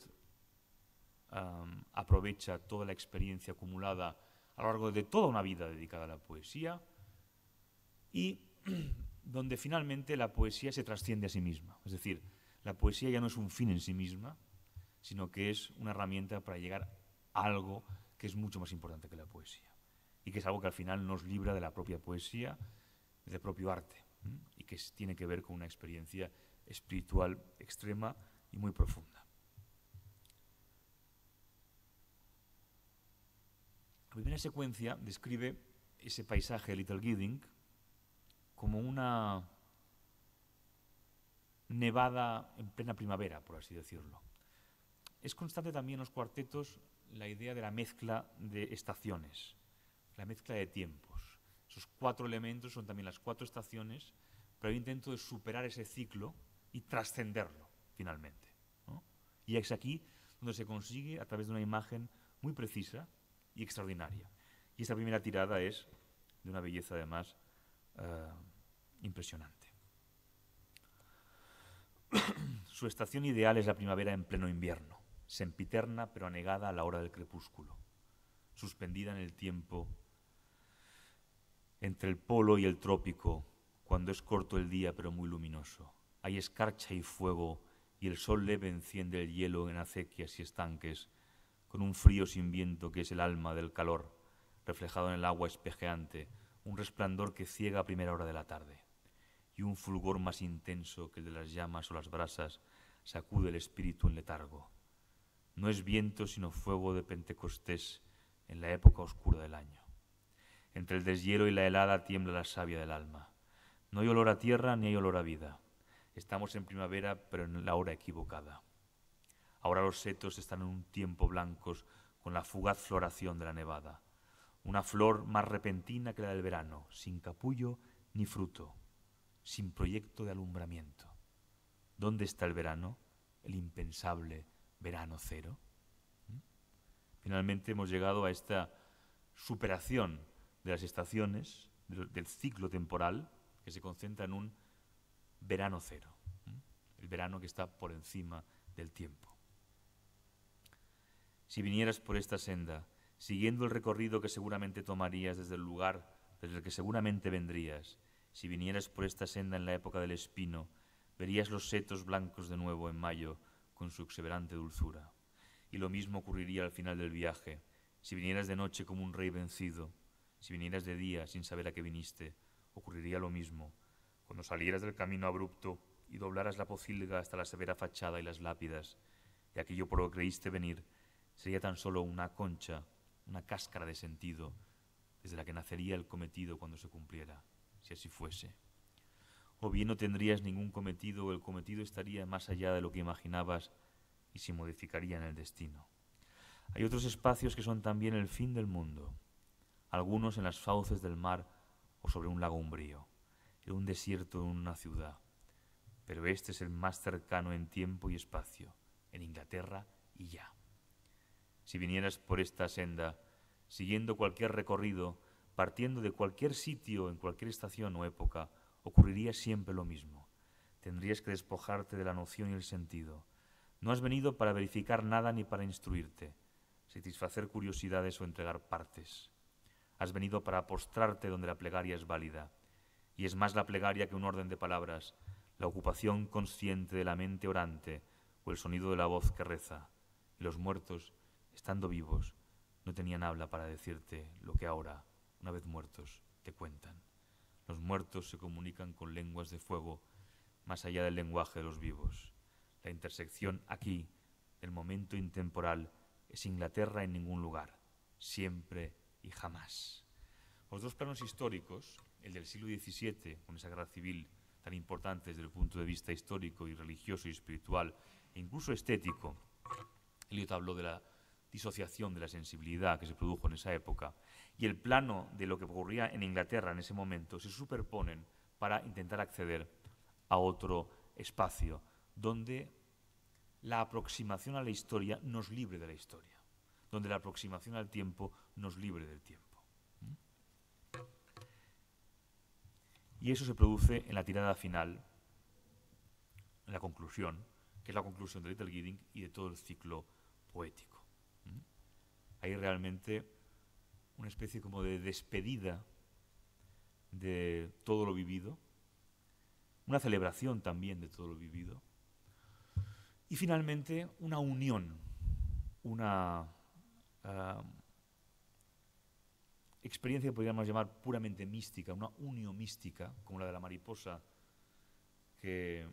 aprovecha toda la experiencia acumulada a lo largo de toda una vida dedicada a la poesía y donde finalmente la poesía se trasciende a sí misma. Es decir, la poesía ya no es un fin en sí misma, sino que es una herramienta para llegar a algo que es mucho más importante que la poesía y que es algo que al final nos libra de la propia poesía de propio arte y que tiene que ver con una experiencia espiritual extrema y muy profunda. La primera secuencia describe ese paisaje de Little Gidding como una nevada en plena primavera, por así decirlo. Es constante también en los cuartetos la idea de la mezcla de estaciones, la mezcla de tiempo. Esos cuatro elementos son también las cuatro estaciones, pero yo intento de superar ese ciclo y trascenderlo finalmente. Y es aquí donde se consigue a través de una imagen muy precisa y extraordinaria. Y esta primera tirada es de una belleza además eh, impresionante. Su estación ideal es la primavera en pleno invierno, sempiterna pero anegada a la hora del crepúsculo, suspendida en el tiempo entre el polo y el trópico, cuando es corto el día pero muy luminoso. Hay escarcha y fuego, y el sol leve enciende el hielo en acequias y estanques, con un frío sin viento que es el alma del calor, reflejado en el agua espejeante, un resplandor que ciega a primera hora de la tarde, y un fulgor más intenso que el de las llamas o las brasas sacude el espíritu en letargo. No es viento sino fuego de Pentecostés en la época oscura del año. Entre el deshielo y la helada tiembla la savia del alma. No hay olor a tierra ni hay olor a vida. Estamos en primavera, pero en la hora equivocada. Ahora los setos están en un tiempo blancos con la fugaz floración de la nevada. Una flor más repentina que la del verano, sin capullo ni fruto, sin proyecto de alumbramiento. ¿Dónde está el verano? El impensable verano cero. ¿Mm? Finalmente hemos llegado a esta superación de las estaciones, del ciclo temporal, que se concentra en un verano cero, el verano que está por encima del tiempo. Si vinieras por esta senda, siguiendo el recorrido que seguramente tomarías desde el lugar desde el que seguramente vendrías, si vinieras por esta senda en la época del espino, verías los setos blancos de nuevo en mayo con su exuberante dulzura. Y lo mismo ocurriría al final del viaje, si vinieras de noche como un rey vencido, si vinieras de día sin saber a qué viniste, ocurriría lo mismo. Cuando salieras del camino abrupto y doblaras la pocilga hasta la severa fachada y las lápidas, y aquello por lo creíste venir sería tan solo una concha, una cáscara de sentido, desde la que nacería el cometido cuando se cumpliera, si así fuese. O bien no tendrías ningún cometido o el cometido estaría más allá de lo que imaginabas y se modificaría en el destino. Hay otros espacios que son también el fin del mundo, algunos en las fauces del mar o sobre un lago umbrío, en un desierto o en una ciudad. Pero este es el más cercano en tiempo y espacio, en Inglaterra y ya. Si vinieras por esta senda, siguiendo cualquier recorrido, partiendo de cualquier sitio, en cualquier estación o época, ocurriría siempre lo mismo. Tendrías que despojarte de la noción y el sentido. No has venido para verificar nada ni para instruirte, satisfacer curiosidades o entregar partes has venido para postrarte donde la plegaria es válida. Y es más la plegaria que un orden de palabras, la ocupación consciente de la mente orante o el sonido de la voz que reza. Y los muertos, estando vivos, no tenían habla para decirte lo que ahora, una vez muertos, te cuentan. Los muertos se comunican con lenguas de fuego más allá del lenguaje de los vivos. La intersección aquí, el momento intemporal, es Inglaterra en ningún lugar, siempre y jamás. Los dos planos históricos, el del siglo XVII, con esa guerra civil tan importante desde el punto de vista histórico y religioso y espiritual, e incluso estético, Eliot habló de la disociación de la sensibilidad que se produjo en esa época, y el plano de lo que ocurría en Inglaterra en ese momento se superponen para intentar acceder a otro espacio donde la aproximación a la historia nos libre de la historia donde la aproximación al tiempo nos libre del tiempo. Y eso se produce en la tirada final, en la conclusión, que es la conclusión de Little Gidding y de todo el ciclo poético. Hay realmente una especie como de despedida de todo lo vivido, una celebración también de todo lo vivido, y finalmente una unión, una experiencia que podríamos llamar puramente mística, una unión mística, como la de la mariposa, que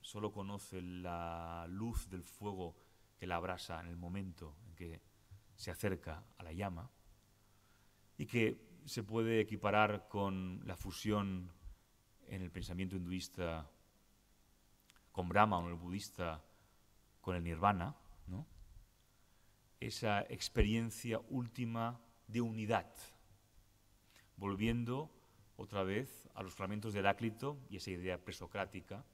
solo conoce la luz del fuego que la abrasa en el momento en que se acerca a la llama, y que se puede equiparar con la fusión en el pensamiento hinduista con Brahma o en el budista con el nirvana, esa experiencia última de unidad, volviendo otra vez a los fragmentos de Heráclito y esa idea presocrática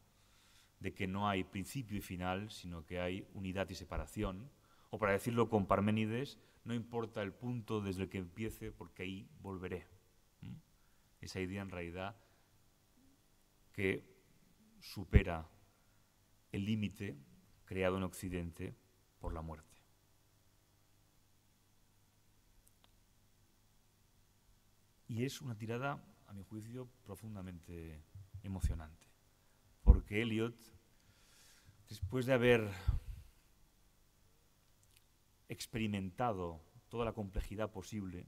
de que no hay principio y final, sino que hay unidad y separación, o para decirlo con Parménides, no importa el punto desde el que empiece, porque ahí volveré. Esa idea en realidad que supera el límite creado en Occidente por la muerte. Y es una tirada, a mi juicio, profundamente emocionante. Porque Eliot, después de haber experimentado toda la complejidad posible,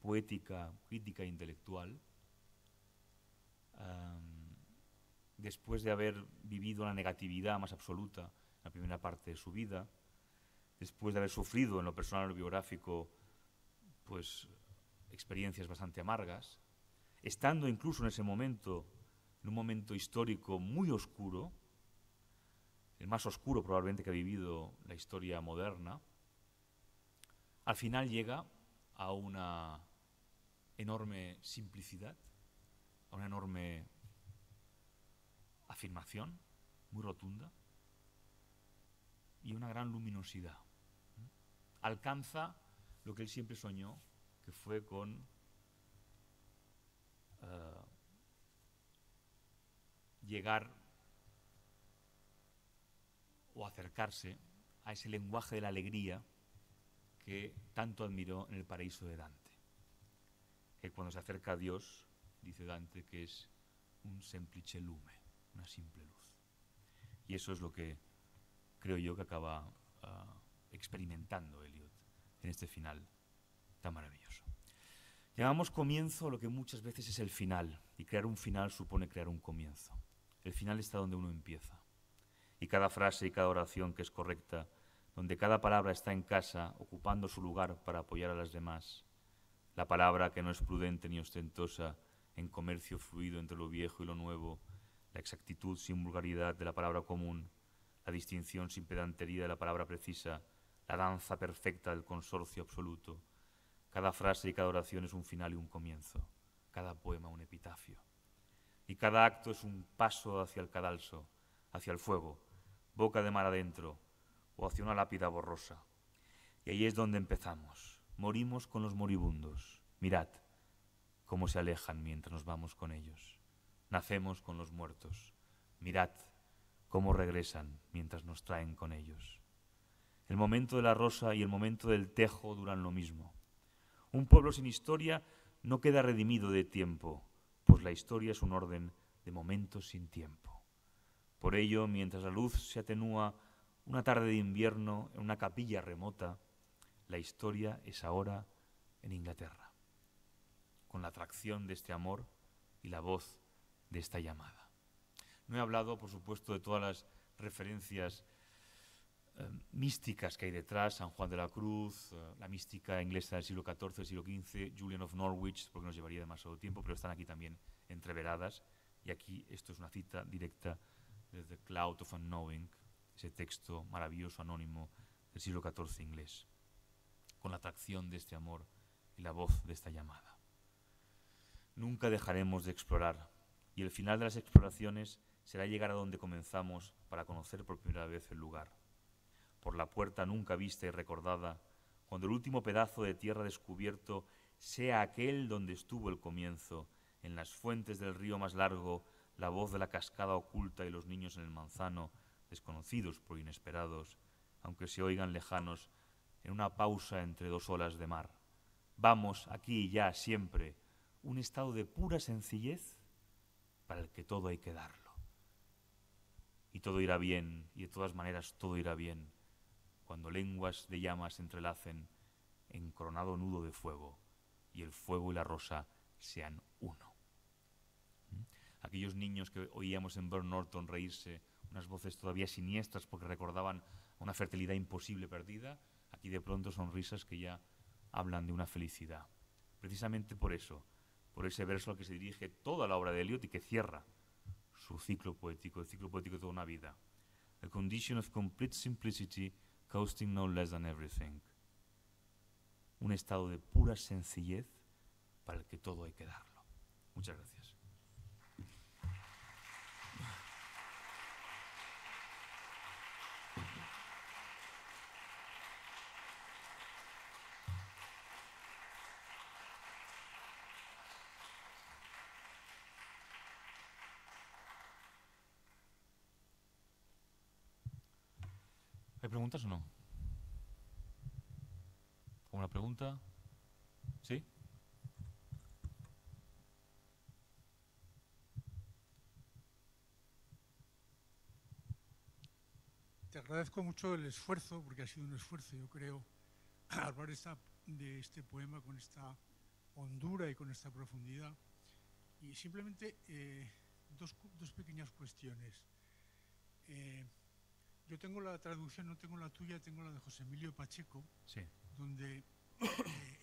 poética, crítica e intelectual, después de haber vivido la negatividad más absoluta en la primera parte de su vida, después de haber sufrido en lo personal lo biográfico, pues experiencias bastante amargas, estando incluso en ese momento, en un momento histórico muy oscuro, el más oscuro probablemente que ha vivido la historia moderna, al final llega a una enorme simplicidad, a una enorme afirmación muy rotunda y una gran luminosidad. Alcanza lo que él siempre soñó que fue con ah, llegar o acercarse a ese lenguaje de la alegría que tanto admiró en el paraíso de Dante. Que cuando se acerca a Dios, dice Dante que es un semplice lume, una simple luz. Y eso es lo que creo yo que acaba ah, experimentando Eliot en este final tan maravilloso. Llamamos comienzo lo que muchas veces es el final, y crear un final supone crear un comienzo. El final está donde uno empieza. Y cada frase y cada oración que es correcta, donde cada palabra está en casa, ocupando su lugar para apoyar a las demás, la palabra que no es prudente ni ostentosa, en comercio fluido entre lo viejo y lo nuevo, la exactitud sin vulgaridad de la palabra común, la distinción sin pedantería de la palabra precisa, la danza perfecta del consorcio absoluto, cada frase y cada oración es un final y un comienzo, cada poema un epitafio. Y cada acto es un paso hacia el cadalso, hacia el fuego, boca de mar adentro o hacia una lápida borrosa. Y ahí es donde empezamos. Morimos con los moribundos. Mirad cómo se alejan mientras nos vamos con ellos. Nacemos con los muertos. Mirad cómo regresan mientras nos traen con ellos. El momento de la rosa y el momento del tejo duran lo mismo. Un pueblo sin historia no queda redimido de tiempo, pues la historia es un orden de momentos sin tiempo. Por ello, mientras la luz se atenúa una tarde de invierno en una capilla remota, la historia es ahora en Inglaterra, con la atracción de este amor y la voz de esta llamada. No he hablado, por supuesto, de todas las referencias eh, místicas que hay detrás, San Juan de la Cruz, eh, la mística inglesa del siglo XIV, del siglo XV, Julian of Norwich, porque nos llevaría demasiado tiempo, pero están aquí también entreveradas. Y aquí esto es una cita directa The Cloud of Unknowing, ese texto maravilloso, anónimo del siglo XIV inglés, con la atracción de este amor y la voz de esta llamada. Nunca dejaremos de explorar, y el final de las exploraciones será llegar a donde comenzamos para conocer por primera vez el lugar por la puerta nunca vista y recordada, cuando el último pedazo de tierra descubierto sea aquel donde estuvo el comienzo, en las fuentes del río más largo, la voz de la cascada oculta y los niños en el manzano, desconocidos por inesperados, aunque se oigan lejanos, en una pausa entre dos olas de mar. Vamos, aquí y ya, siempre, un estado de pura sencillez para el que todo hay que darlo. Y todo irá bien, y de todas maneras todo irá bien cuando lenguas de llamas se entrelacen en coronado nudo de fuego y el fuego y la rosa sean uno. ¿Mm? Aquellos niños que oíamos en Burn Norton reírse, unas voces todavía siniestras porque recordaban una fertilidad imposible perdida, aquí de pronto sonrisas que ya hablan de una felicidad. Precisamente por eso, por ese verso al que se dirige toda la obra de Eliot y que cierra su ciclo poético, el ciclo poético de toda una vida. The condition of complete simplicity no less than everything. Un estado de pura sencillez para el que todo hay que darlo. Muchas gracias. preguntas o no? ¿Alguna pregunta? ¿Sí? Te agradezco mucho el esfuerzo, porque ha sido un esfuerzo, yo creo, hablar de este poema con esta hondura y con esta profundidad. Y simplemente eh, dos, pequeñas cuestiones. Eh, yo tengo la traducción, no tengo la tuya, tengo la de José Emilio Pacheco, donde eh,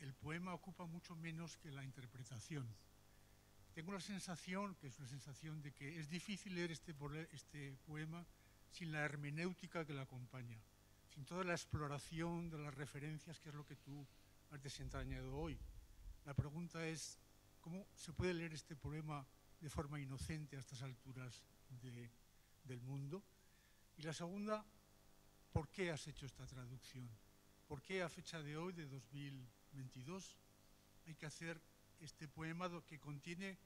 el poema ocupa mucho menos que la interpretación. Tengo la sensación, que es una sensación de que es difícil leer este, este, poema sin la hermenéutica que la acompaña, sin toda la exploración de las referencias, que es lo que tú has desentrañado hoy. La pregunta es, ¿cómo se puede leer este poema de forma inocente a estas alturas del mundo? Y la segunda, ¿por qué has hecho esta traducción? ¿Por qué a fecha de hoy, de 2022, hay que hacer este poema que contiene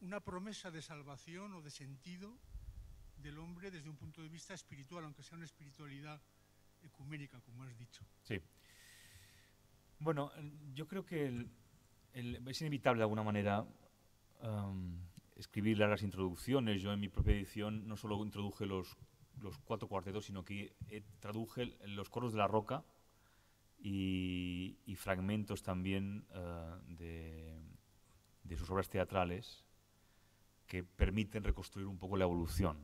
una promesa de salvación o de sentido del hombre desde un punto de vista espiritual, aunque sea una espiritualidad ecuménica, como has dicho? Sí. Bueno, yo creo que es inevitable de alguna manera um, escribirle escribir largas introducciones. Yo en mi propia edición no solo introduje los los cuatro cuartetos, sino que traduje los coros de La Roca y, fragmentos también eh, de, sus obras teatrales que permiten reconstruir un poco la evolución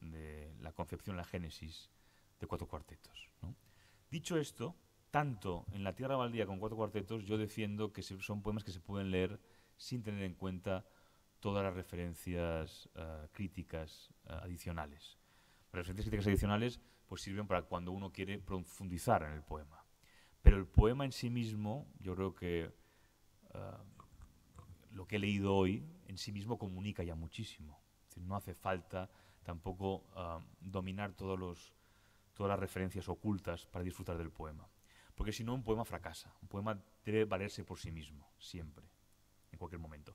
de la concepción, la génesis de cuatro cuartetos. Dicho esto, tanto en La Tierra Valdía con cuatro cuartetos, yo defiendo que son poemas que se pueden leer sin tener en cuenta todas las referencias eh, críticas eh, adicionales. Las referencias críticas adicionales pues sirven para cuando uno quiere profundizar en el poema. Pero el poema en sí mismo, yo creo que eh, lo que he leído hoy en sí mismo comunica ya muchísimo. no hace falta tampoco eh, dominar todos los, todas las referencias ocultas para disfrutar del poema. Porque si no, un poema fracasa. Un poema debe valerse por sí mismo, siempre, en cualquier momento.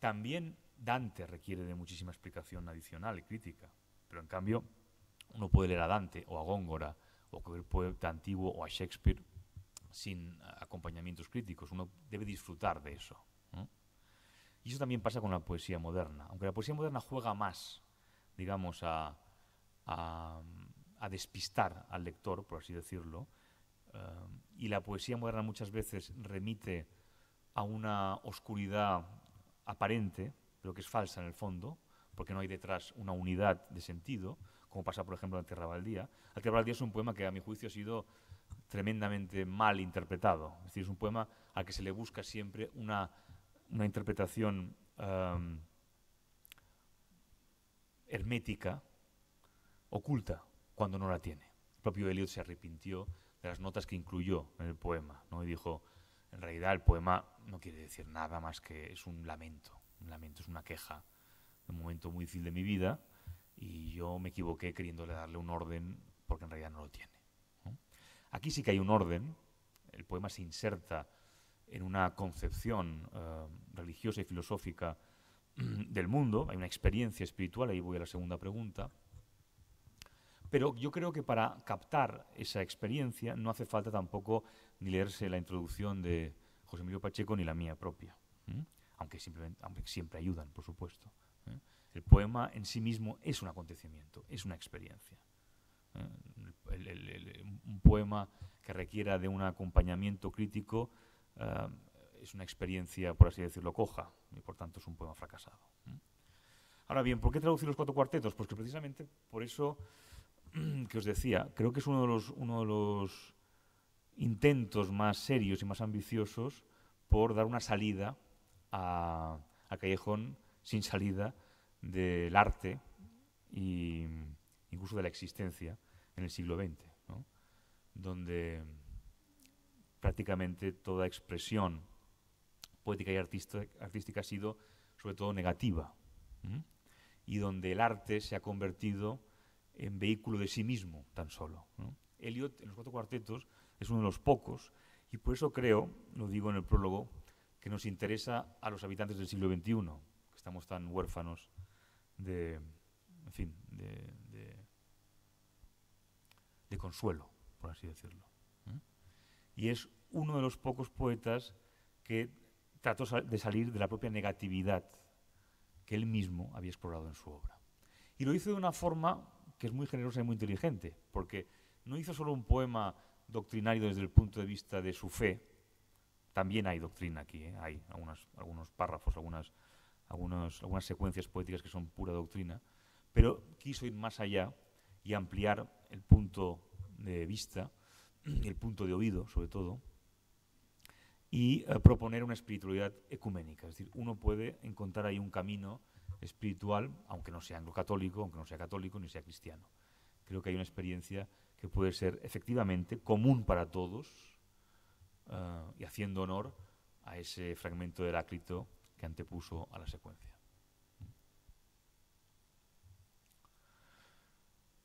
También Dante requiere de muchísima explicación adicional y crítica. Pero en cambio, uno puede leer a Dante o a Góngora o a cualquier poeta antiguo o a Shakespeare sin acompañamientos críticos. Uno debe disfrutar de eso. Y eso también pasa con la poesía moderna. Aunque la poesía moderna juega más, digamos, a, despistar al lector, por así decirlo, eh, y la poesía moderna muchas veces remite a una oscuridad aparente, pero que es falsa en el fondo, porque no hay detrás una unidad de sentido, como pasa, por ejemplo, en Tierra Baldía. La Tierra Baldía es un poema que, a mi juicio, ha sido tremendamente mal interpretado. Es decir, es un poema al que se le busca siempre una, interpretación hermética, oculta, cuando no la tiene. El propio Eliot se arrepintió de las notas que incluyó en el poema, ¿no? y dijo, en realidad el poema no quiere decir nada más que es un lamento, un lamento, es una queja un momento muy difícil de mi vida y yo me equivoqué queriéndole darle un orden porque en realidad no lo tiene. Aquí sí que hay un orden, el poema se inserta en una concepción eh, religiosa y filosófica del mundo, hay una experiencia espiritual, ahí voy a la segunda pregunta, pero yo creo que para captar esa experiencia no hace falta tampoco ni leerse la introducción de José Emilio Pacheco ni la mía propia, aunque, simplemente, aunque siempre ayudan, por supuesto. ¿Eh? El poema en sí mismo es un acontecimiento, es una experiencia. ¿Eh? un poema que requiera de un acompañamiento crítico eh, es una experiencia, por así decirlo, coja, y por tanto es un poema fracasado. Ahora bien, ¿por qué traducir los cuatro cuartetos? Pues que precisamente por eso que os decía, creo que es uno de los, intentos más serios y más ambiciosos por dar una salida a, a Callejón sin salida del arte e incluso de la existencia en el siglo XX, donde prácticamente toda expresión poética y artística ha sido sobre todo negativa, y donde el arte se ha convertido en vehículo de sí mismo tan solo. Elliot, Eliot en los cuatro cuartetos es uno de los pocos, y por eso creo, lo digo en el prólogo, que nos interesa a los habitantes del siglo XXI, estamos tan huérfanos de, fin, de, consuelo, por así decirlo. ¿eh? Y es uno de los pocos poetas que trató de salir de la propia negatividad que él mismo había explorado en su obra. Y lo hizo de una forma que es muy generosa y muy inteligente, porque no hizo solo un poema doctrinario desde el punto de vista de su fe, también hay doctrina aquí, ¿eh? hay algunos párrafos, algunas algunas secuencias poéticas que son pura doctrina, pero quiso ir más allá y ampliar el punto de vista el punto de oído, sobre todo, y eh, proponer una espiritualidad ecuménica. Es decir, uno puede encontrar ahí un camino espiritual, aunque no sea anglo-católico, aunque no sea católico ni sea cristiano. Creo que hay una experiencia que puede ser efectivamente común para todos eh, y haciendo honor a ese fragmento de Heráclito, que antepuso a la secuencia.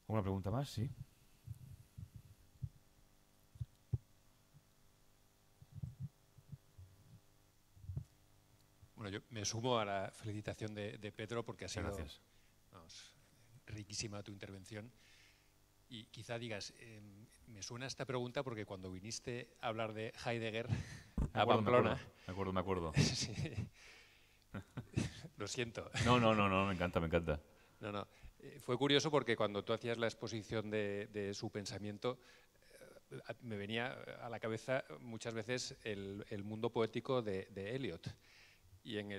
¿Una pregunta más? Sí. Bueno, yo me sumo a la felicitación de, Pedro porque ha sido riquísima tu intervención. Y quizá digas, em, me suena esta pregunta porque cuando viniste a hablar de Heidegger a Pamplona. Me acuerdo, me acuerdo. Lo siento. No, no, no, no, me encanta, me encanta. No, no. Eh, fue curioso porque cuando tú hacías la exposición de, su pensamiento, eh, me venía a la cabeza muchas veces el, mundo poético de, Eliot. Y en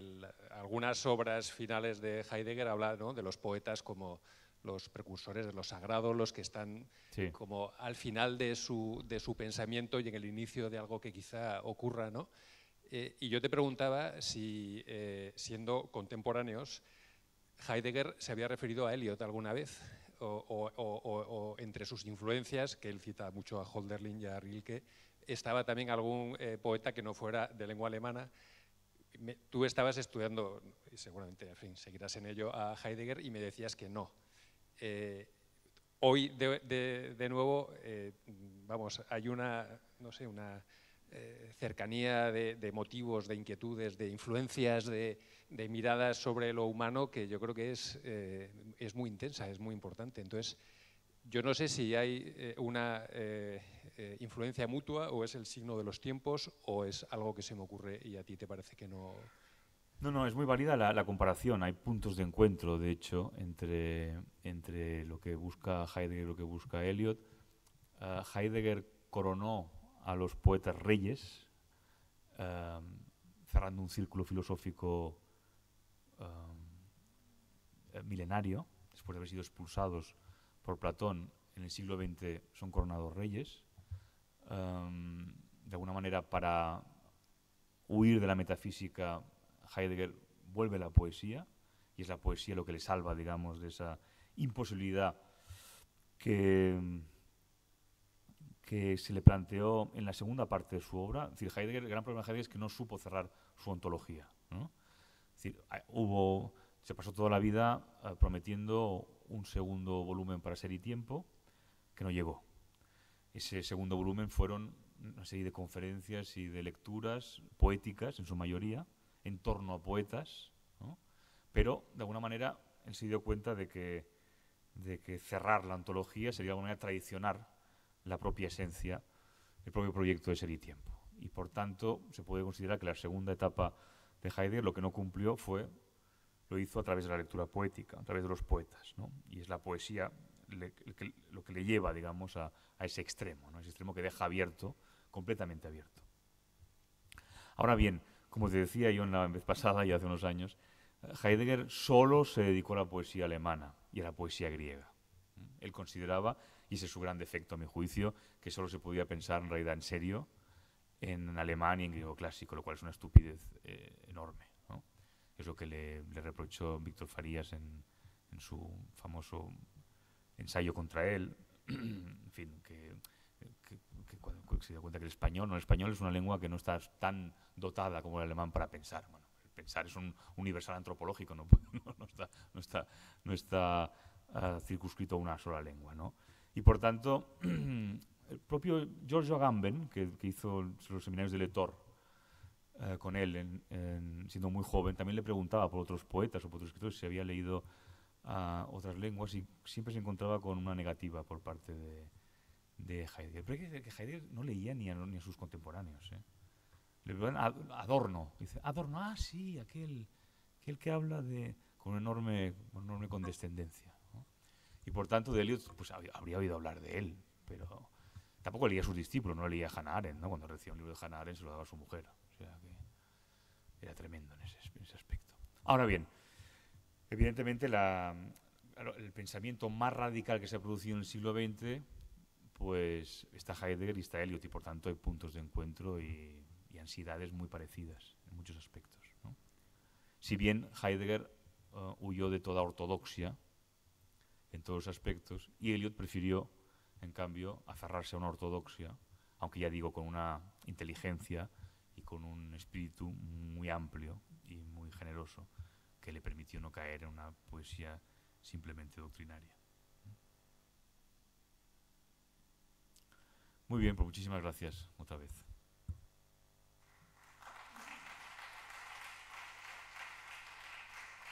algunas obras finales de Heidegger habla ¿no? de los poetas como los precursores de lo sagrado, los que están como al final de su, de su pensamiento y en el inicio de algo que quizá ocurra, ¿no? Eh, y yo te preguntaba si, eh, siendo contemporáneos, Heidegger se había referido a Eliot alguna vez, o, entre sus influencias, que él cita mucho a Holderlin y a Rilke, estaba también algún eh, poeta que no fuera de lengua alemana. tú estabas estudiando, y seguramente en fin, seguirás en ello, a Heidegger y me decías que no. hoy, de, nuevo, vamos, hay una, no sé, una eh, cercanía de, motivos, de inquietudes, de influencias, de, miradas sobre lo humano que yo creo que eh, es, muy intensa, es muy importante. Entonces, yo no sé si hay eh, una influencia mutua o es el signo de los tiempos o es algo que se me ocurre y a ti te parece que no. No, no, es muy válida la, comparación. Hay puntos de encuentro, de hecho, entre, entre lo que busca Heidegger y lo que busca Eliot. Ah, Heidegger coronó a los poetas reyes, eh, cerrando un círculo filosófico eh, eh, milenario, después de haber sido expulsados por Platón en el siglo XX, son coronados reyes, de alguna manera para huir de la metafísica, Heidegger vuelve a la poesía, y es la poesía lo que le salva, digamos, de esa imposibilidad que que se le planteó en la segunda parte de su obra. Es decir, el gran problema de Heidegger es que no supo cerrar su ontología. Es decir, hubo, se pasó toda la vida eh, prometiendo un segundo volumen para Ser y Tiempo, que no llegó. Ese segundo volumen fueron una serie de conferencias y de lecturas poéticas, en su mayoría, en torno a poetas, pero de alguna manera él se dio cuenta de que, de que cerrar la antología sería de alguna manera traicionar la propia esencia, el propio proyecto de ser y tiempo. Y por tanto, se puede considerar que la segunda etapa de Heidegger lo que no cumplió fue, lo hizo a través de la lectura poética, a través de los poetas. Y es la poesía lo que le lleva, digamos, a, ese extremo, ¿no? ese extremo que deja abierto, completamente abierto. Ahora bien, como te decía yo en la vez pasada y hace unos años, Heidegger solo se dedicó a la poesía alemana y a la poesía griega. Él consideraba y ese es su gran defecto, a mi juicio, que solo se podía pensar en realidad en serio en alemán y en griego clásico, lo cual es una estupidez eh, enorme. ¿no? Es lo que le, reprochó Víctor Farías en, su famoso ensayo contra él, en fin, que, se dio cuenta que el español, no, el español es una lengua que no está tan dotada como el alemán para pensar. Bueno, el pensar es un universal antropológico, no, está, no está, no está ah, circunscrito a una sola lengua. ¿no? Y por tanto, el propio Giorgio Agamben, que, hizo los seminarios de Letor eh, con él, siendo muy joven, también le preguntaba por otros poetas o por otros escritores si había leído a ah, otras lenguas y siempre se encontraba con una negativa por parte de, de Heidegger. Pero es que Heidegger no leía ni a, sus contemporáneos. ¿eh? Le preguntan Adorno. Dice, Adorno, ah, sí, aquel, aquel que habla de, con enorme, enorme condescendencia. Y por tanto, de Eliot pues, habría oído hablar de él, pero tampoco leía a sus discípulos, no leía a Hannah Arendt, Cuando recibía un libro de Hannah Arendt se lo daba a su mujer. O sea que era tremendo en ese, aspecto. Ahora bien, evidentemente el pensamiento más radical que se ha producido en el siglo XX, pues está Heidegger y está Eliot, y por tanto hay puntos de encuentro y, ansiedades muy parecidas en muchos aspectos. Si bien Heidegger eh, huyó de toda ortodoxia, en todos los aspectos, y Eliot prefirió, en cambio, aferrarse a una ortodoxia, aunque ya digo, con una inteligencia y con un espíritu muy amplio y muy generoso, que le permitió no caer en una poesía simplemente doctrinaria. Muy bien, pues muchísimas gracias otra vez.